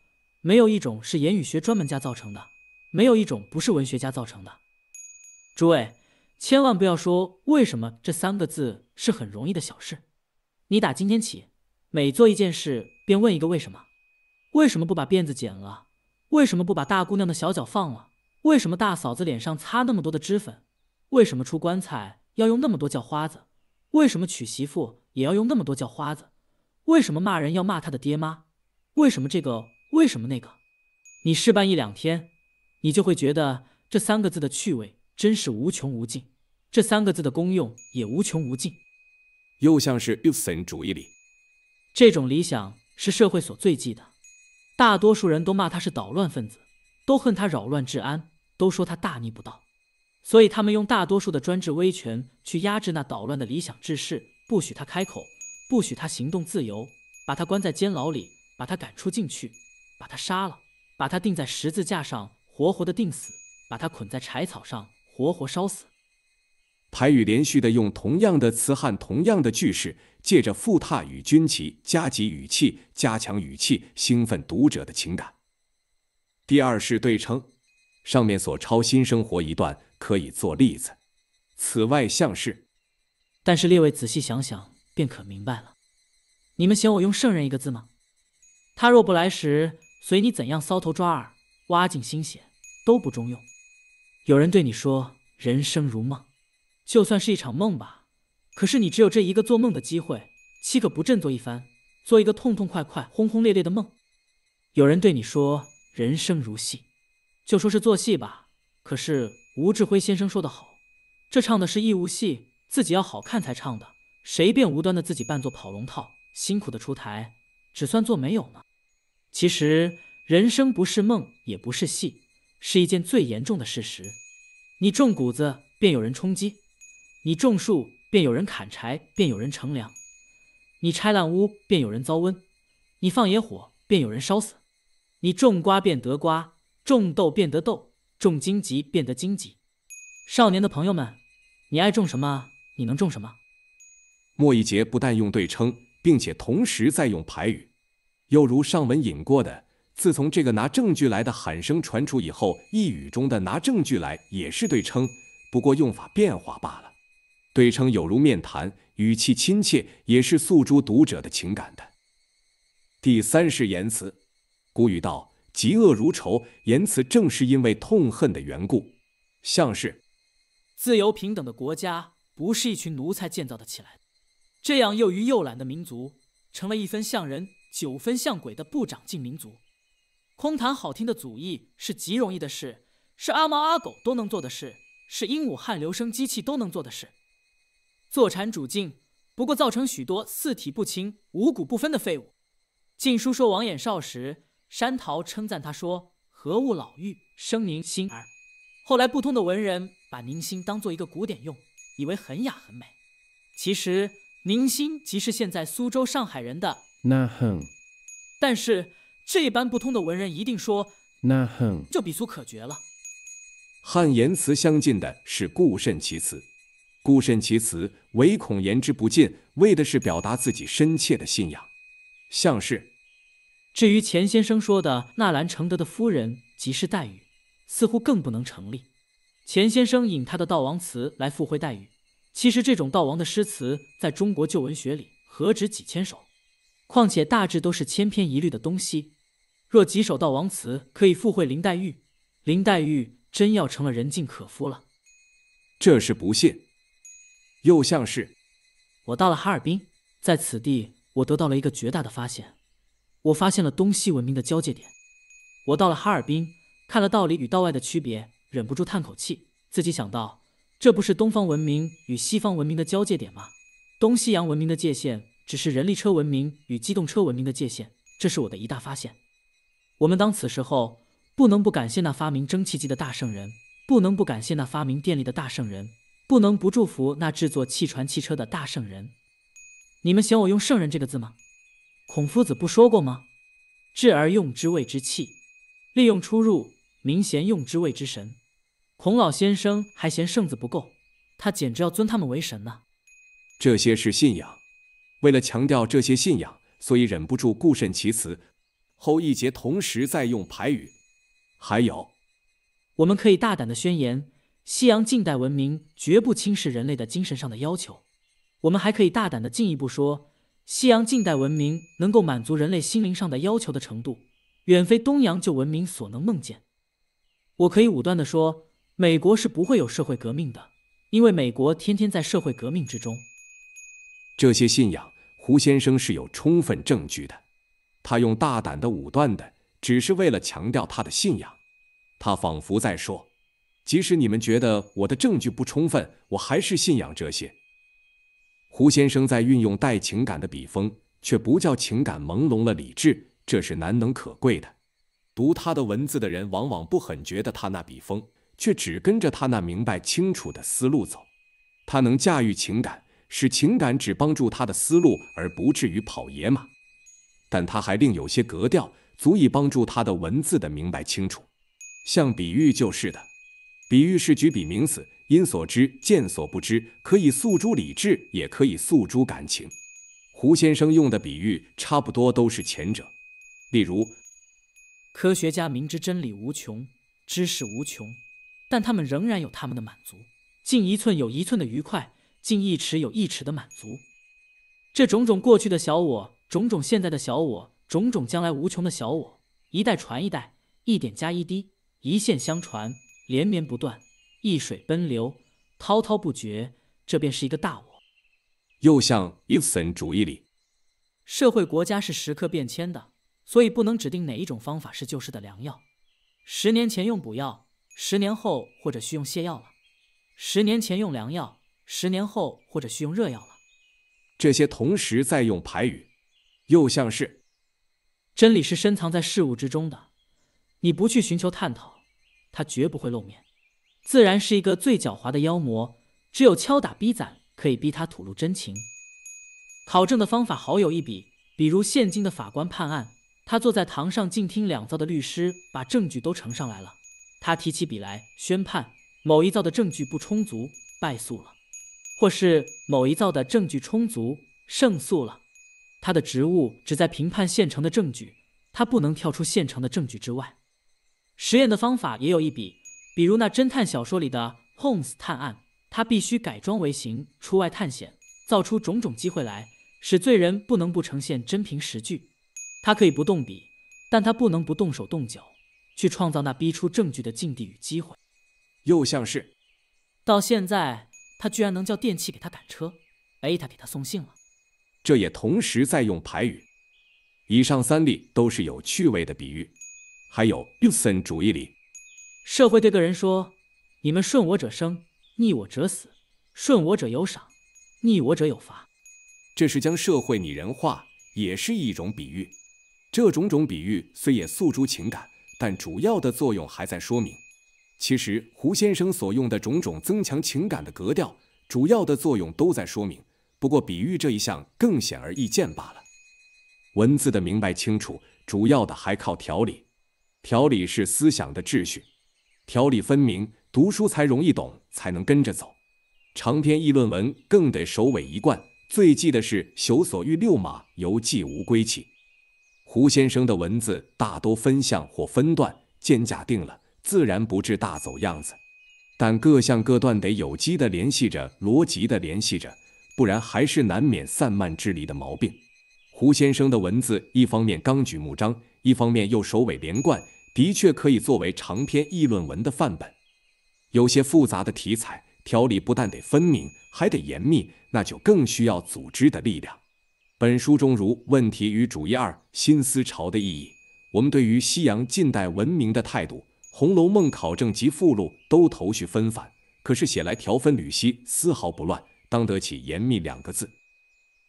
没有一种是言语学专门家造成的，没有一种不是文学家造成的。诸位千万不要说为什么这三个字是很容易的小事。你打今天起，每做一件事便问一个为什么：为什么不把辫子剪了？为什么不把大姑娘的小脚放了？为什么大嫂子脸上擦那么多的脂粉？为什么出棺材要用那么多叫花子？为什么娶媳妇也要用那么多叫花子？为什么骂人要骂他的爹妈？为什么这个？为什么那个？你试办一两天，你就会觉得这三个字的趣味真是无穷无尽，这三个字的功用也无穷无尽。又像是 u t o n 主义里，这种理想是社会所最忌的，大多数人都骂他是捣乱分子，都恨他扰乱治安，都说他大逆不道，所以他们用大多数的专制威权去压制那捣乱的理想志士，不许他开口，不许他行动自由，把他关在监牢里，把他赶出禁区。把他杀了，把他钉在十字架上，活活的钉死；把他捆在柴草上，活活烧死。排语连续的用同样的词汉，同样的句式，借着复沓与军旗，加急语气，加强语气，兴奋读者的情感。第二是对称，上面所抄《新生活》一段可以做例子。此外，像是……但是列位仔细想想便可明白了。你们嫌我用“圣人”一个字吗？他若不来时。随你怎样搔头抓耳，挖尽心血，都不中用。有人对你说：“人生如梦，就算是一场梦吧。”可是你只有这一个做梦的机会，岂可不振作一番，做一个痛痛快快、轰轰烈烈的梦？有人对你说：“人生如戏，就说是做戏吧。”可是吴志辉先生说的好：“这唱的是义务戏，自己要好看才唱的，谁便无端的自己扮作跑龙套，辛苦的出台，只算做没有呢？”其实人生不是梦，也不是戏，是一件最严重的事实。你种谷子，便有人充饥；你种树，便有人砍柴，便有人乘凉；你拆烂屋，便有人遭瘟；你放野火，便有人烧死。你种瓜便得瓜，种豆便得豆，种荆棘便得荆棘。少年的朋友们，你爱种什么？你能种什么？莫一杰不但用对称，并且同时在用排语。又如上文引过的，自从这个拿证据来的喊声传出以后，一语中的拿证据来也是对称，不过用法变化罢了。对称有如面谈，语气亲切，也是诉诸读者的情感的。第三是言辞，古语道“嫉恶如仇”，言辞正是因为痛恨的缘故。像是自由平等的国家，不是一群奴才建造的起来。这样又愚又懒的民族，成了一分像人。九分像鬼的不长进民族，空谈好听的主义是极容易的事，是阿猫阿狗都能做的事，是鹦鹉汉流声机器都能做的事。坐禅主静，不过造成许多四体不勤、五谷不分的废物。晋书说王衍少时，山桃称赞他说：“何物老妪生宁心儿。”后来不通的文人把宁心当做一个古典用，以为很雅很美。其实宁心即是现在苏州、上海人的。那哼，但是这般不通的文人一定说那哼，就笔俗可绝了。汉言辞相近的是顾慎其词，顾慎其词唯恐言之不尽，为的是表达自己深切的信仰。像是至于钱先生说的纳兰承德的夫人即是黛玉，似乎更不能成立。钱先生引他的悼亡词来附会黛玉，其实这种悼亡的诗词在中国旧文学里何止几千首。况且大致都是千篇一律的东西，若几首悼亡词可以附会林黛玉，林黛玉真要成了人尽可夫了。这是不屑，又像是……我到了哈尔滨，在此地我得到了一个绝大的发现，我发现了东西文明的交界点。我到了哈尔滨，看了道里与道外的区别，忍不住叹口气，自己想到：这不是东方文明与西方文明的交界点吗？东西洋文明的界限。只是人力车文明与机动车文明的界限，这是我的一大发现。我们当此时后，不能不感谢那发明蒸汽机的大圣人，不能不感谢那发明电力的大圣人，不能不祝福那制作汽船汽车的大圣人。你们嫌我用“圣人”这个字吗？孔夫子不说过吗？“智而用之谓之器，利用出入，明贤用之谓之神。”孔老先生还嫌“圣”字不够，他简直要尊他们为神呢。这些是信仰。为了强调这些信仰，所以忍不住固慎其辞。后一节同时再用排语。还有，我们可以大胆的宣言：西洋近代文明绝不轻视人类的精神上的要求。我们还可以大胆的进一步说，西洋近代文明能够满足人类心灵上的要求的程度，远非东洋旧文明所能梦见。我可以武断的说，美国是不会有社会革命的，因为美国天天在社会革命之中。这些信仰，胡先生是有充分证据的。他用大胆的、武断的，只是为了强调他的信仰。他仿佛在说：“即使你们觉得我的证据不充分，我还是信仰这些。”胡先生在运用带情感的笔锋，却不叫情感朦胧了理智，这是难能可贵的。读他的文字的人，往往不很觉得他那笔锋，却只跟着他那明白清楚的思路走。他能驾驭情感。使情感只帮助他的思路而不至于跑野马，但他还另有些格调，足以帮助他的文字的明白清楚。像比喻就是的，比喻是举笔名词，因所知见所不知，可以诉诸理智，也可以诉诸感情。胡先生用的比喻差不多都是前者，例如：科学家明知真理无穷，知识无穷，但他们仍然有他们的满足，进一寸有一寸的愉快。竟一尺有一尺的满足，这种种过去的小我，种种现在的小我，种种将来无穷的小我，一代传一代，一点加一滴，一线相传，连绵不断，一水奔流，滔滔不绝，这便是一个大我。又像 Ibsen 主义里，社会国家是时刻变迁的，所以不能指定哪一种方法是救世的良药。十年前用补药，十年后或者需用泻药了；十年前用良药。十年后或者需用热药了。这些同时在用排语，又像是真理是深藏在事物之中的，你不去寻求探讨，它绝不会露面。自然是一个最狡猾的妖魔，只有敲打逼攒可以逼他吐露真情。考证的方法好有一笔，比如现今的法官判案，他坐在堂上静听两造的律师把证据都呈上来了，他提起笔来宣判，某一造的证据不充足，败诉了。或是某一造的证据充足，胜诉了。他的职务只在评判现成的证据，他不能跳出现成的证据之外。实验的方法也有一笔，比如那侦探小说里的 Holmes 探案，他必须改装为形出外探险，造出种种机会来，使罪人不能不呈现真凭实据。他可以不动笔，但他不能不动手动脚，去创造那逼出证据的境地与机会。又像是到现在。他居然能叫电器给他赶车，a 他给他送信了。这也同时在用排语。以上三例都是有趣味的比喻。还有，Uson 主义里，社会对个人说：“你们顺我者生，逆我者死；顺我者有赏，逆我者有罚。”这是将社会拟人化，也是一种比喻。这种种比喻虽也诉诸情感，但主要的作用还在说明。其实胡先生所用的种种增强情感的格调，主要的作用都在说明，不过比喻这一项更显而易见罢了。文字的明白清楚，主要的还靠条理，条理是思想的秩序，条理分明，读书才容易懂，才能跟着走。长篇议论文更得首尾一贯，最忌的是“朽索欲六马，犹记无归期”。胡先生的文字大多分项或分段，见假定了。自然不致大走样子，但各项各段得有机的联系着，逻辑的联系着，不然还是难免散漫支离的毛病。胡先生的文字一方面纲举目张，一方面又首尾连贯，的确可以作为长篇议论文的范本。有些复杂的题材，条理不但得分明，还得严密，那就更需要组织的力量。本书中如《问题与主义》二，《新思潮的意义》，我们对于西洋近代文明的态度。《红楼梦》考证及附录都头绪纷繁，可是写来条分缕析，丝毫不乱，当得起严密两个字。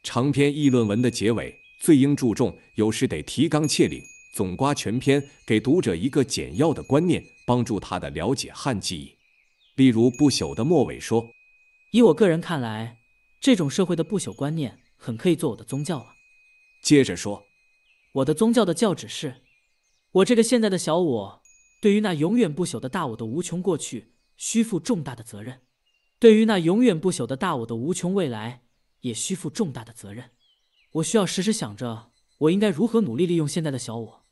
长篇议论文的结尾最应注重，有时得提纲挈领，总刮全篇，给读者一个简要的观念，帮助他的了解和记忆。例如《不朽》的末尾说：“以我个人看来，这种社会的不朽观念，很可以做我的宗教了。”接着说：“我的宗教的教旨是，我这个现在的小我。”对于那永远不朽的大我的无穷过去，须负重大的责任；对于那永远不朽的大我的无穷未来，也需负重大的责任。我需要时时想着，我应该如何努力利用现在的小我，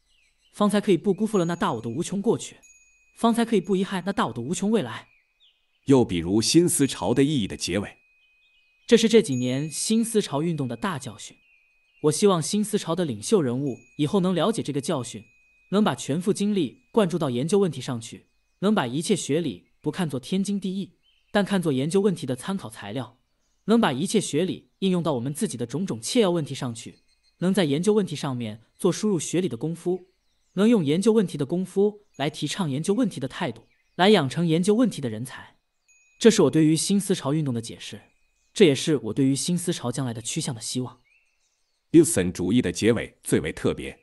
方才可以不辜负了那大我的无穷过去，方才可以不遗憾那大我的无穷未来。又比如新思潮的意义的结尾，这是这几年新思潮运动的大教训。我希望新思潮的领袖人物以后能了解这个教训，能把全副精力。灌注到研究问题上去，能把一切学理不看作天经地义，但看作研究问题的参考材料；能把一切学理应用到我们自己的种种切要问题上去；能在研究问题上面做输入学理的功夫；能用研究问题的功夫来提倡研究问题的态度，来养成研究问题的人才。这是我对于新思潮运动的解释，这也是我对于新思潮将来的趋向的希望。伊 s o n 主义的结尾最为特别，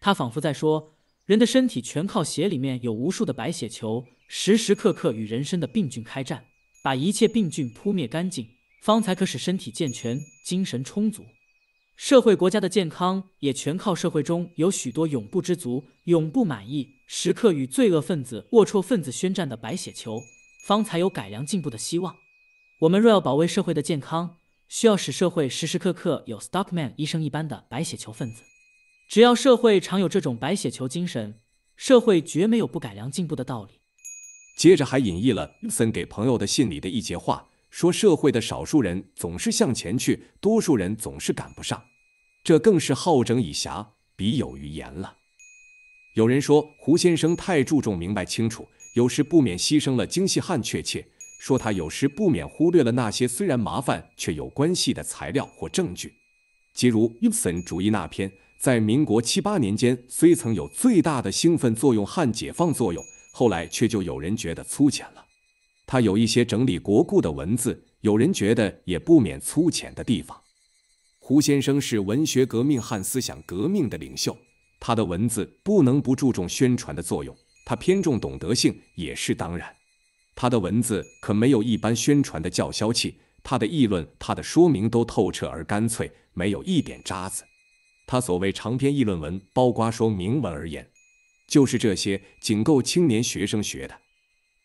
他仿佛在说。人的身体全靠血，里面有无数的白血球，时时刻刻与人身的病菌开战，把一切病菌扑灭干净，方才可使身体健全、精神充足。社会国家的健康也全靠社会中有许多永不知足、永不满意、时刻与罪恶分子、龌龊分子宣战的白血球，方才有改良进步的希望。我们若要保卫社会的健康，需要使社会时时刻刻有 Stockman 医生一般的白血球分子。只要社会常有这种白血球精神，社会绝没有不改良进步的道理。接着还引绎了森给朋友的信里的一节话，说社会的少数人总是向前去，多数人总是赶不上，这更是好整以暇，笔有余言了。有人说胡先生太注重明白清楚，有时不免牺牲了精细汉确切；说他有时不免忽略了那些虽然麻烦却有关系的材料或证据，即如森主义那篇。在民国七八年间，虽曾有最大的兴奋作用、和解放作用，后来却就有人觉得粗浅了。他有一些整理国故的文字，有人觉得也不免粗浅的地方。胡先生是文学革命、汉思想革命的领袖，他的文字不能不注重宣传的作用。他偏重懂得性，也是当然。他的文字可没有一般宣传的叫嚣气，他的议论、他的说明都透彻而干脆，没有一点渣子。他所谓长篇议论文、包括说明文而言，就是这些仅够青年学生学的。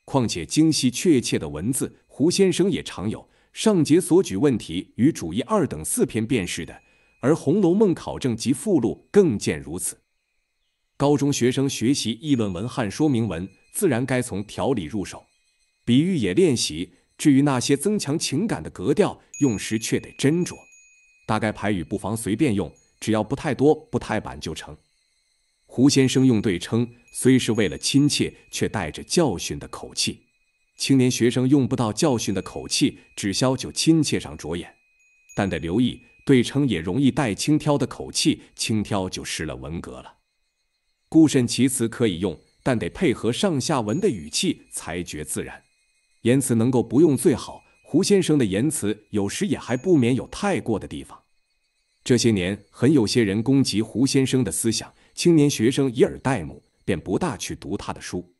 况且精细确切的文字，胡先生也常有。上节所举问题与主义二等四篇便是的，而《红楼梦》考证及附录更见如此。高中学生学习议论文、汉说明文，自然该从条理入手，比喻也练习。至于那些增强情感的格调，用时却得斟酌。大概排语不妨随便用。只要不太多、不太板就成。胡先生用对称，虽是为了亲切，却带着教训的口气。青年学生用不到教训的口气，只消就亲切上着眼，但得留意，对称也容易带轻佻的口气，轻佻就失了文格了。顾慎其词可以用，但得配合上下文的语气，才觉自然。言辞能够不用最好。胡先生的言辞有时也还不免有太过的地方。这些年，很有些人攻击胡先生的思想，青年学生以耳代目，便不大去读他的书。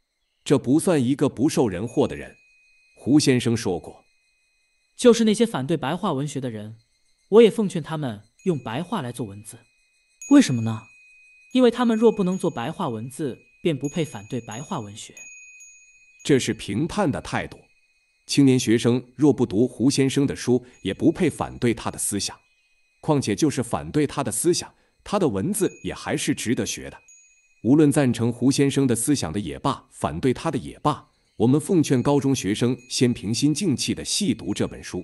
这不算一个不受人惑的人。胡先生说过，就是那些反对白话文学的人，我也奉劝他们用白话来做文字。为什么呢？因为他们若不能做白话文字，便不配反对白话文学。这是评判的态度。青年学生若不读胡先生的书，也不配反对他的思想。况且，就是反对他的思想，他的文字也还是值得学的。无论赞成胡先生的思想的也罢，反对他的也罢，我们奉劝高中学生先平心静气地细读这本书。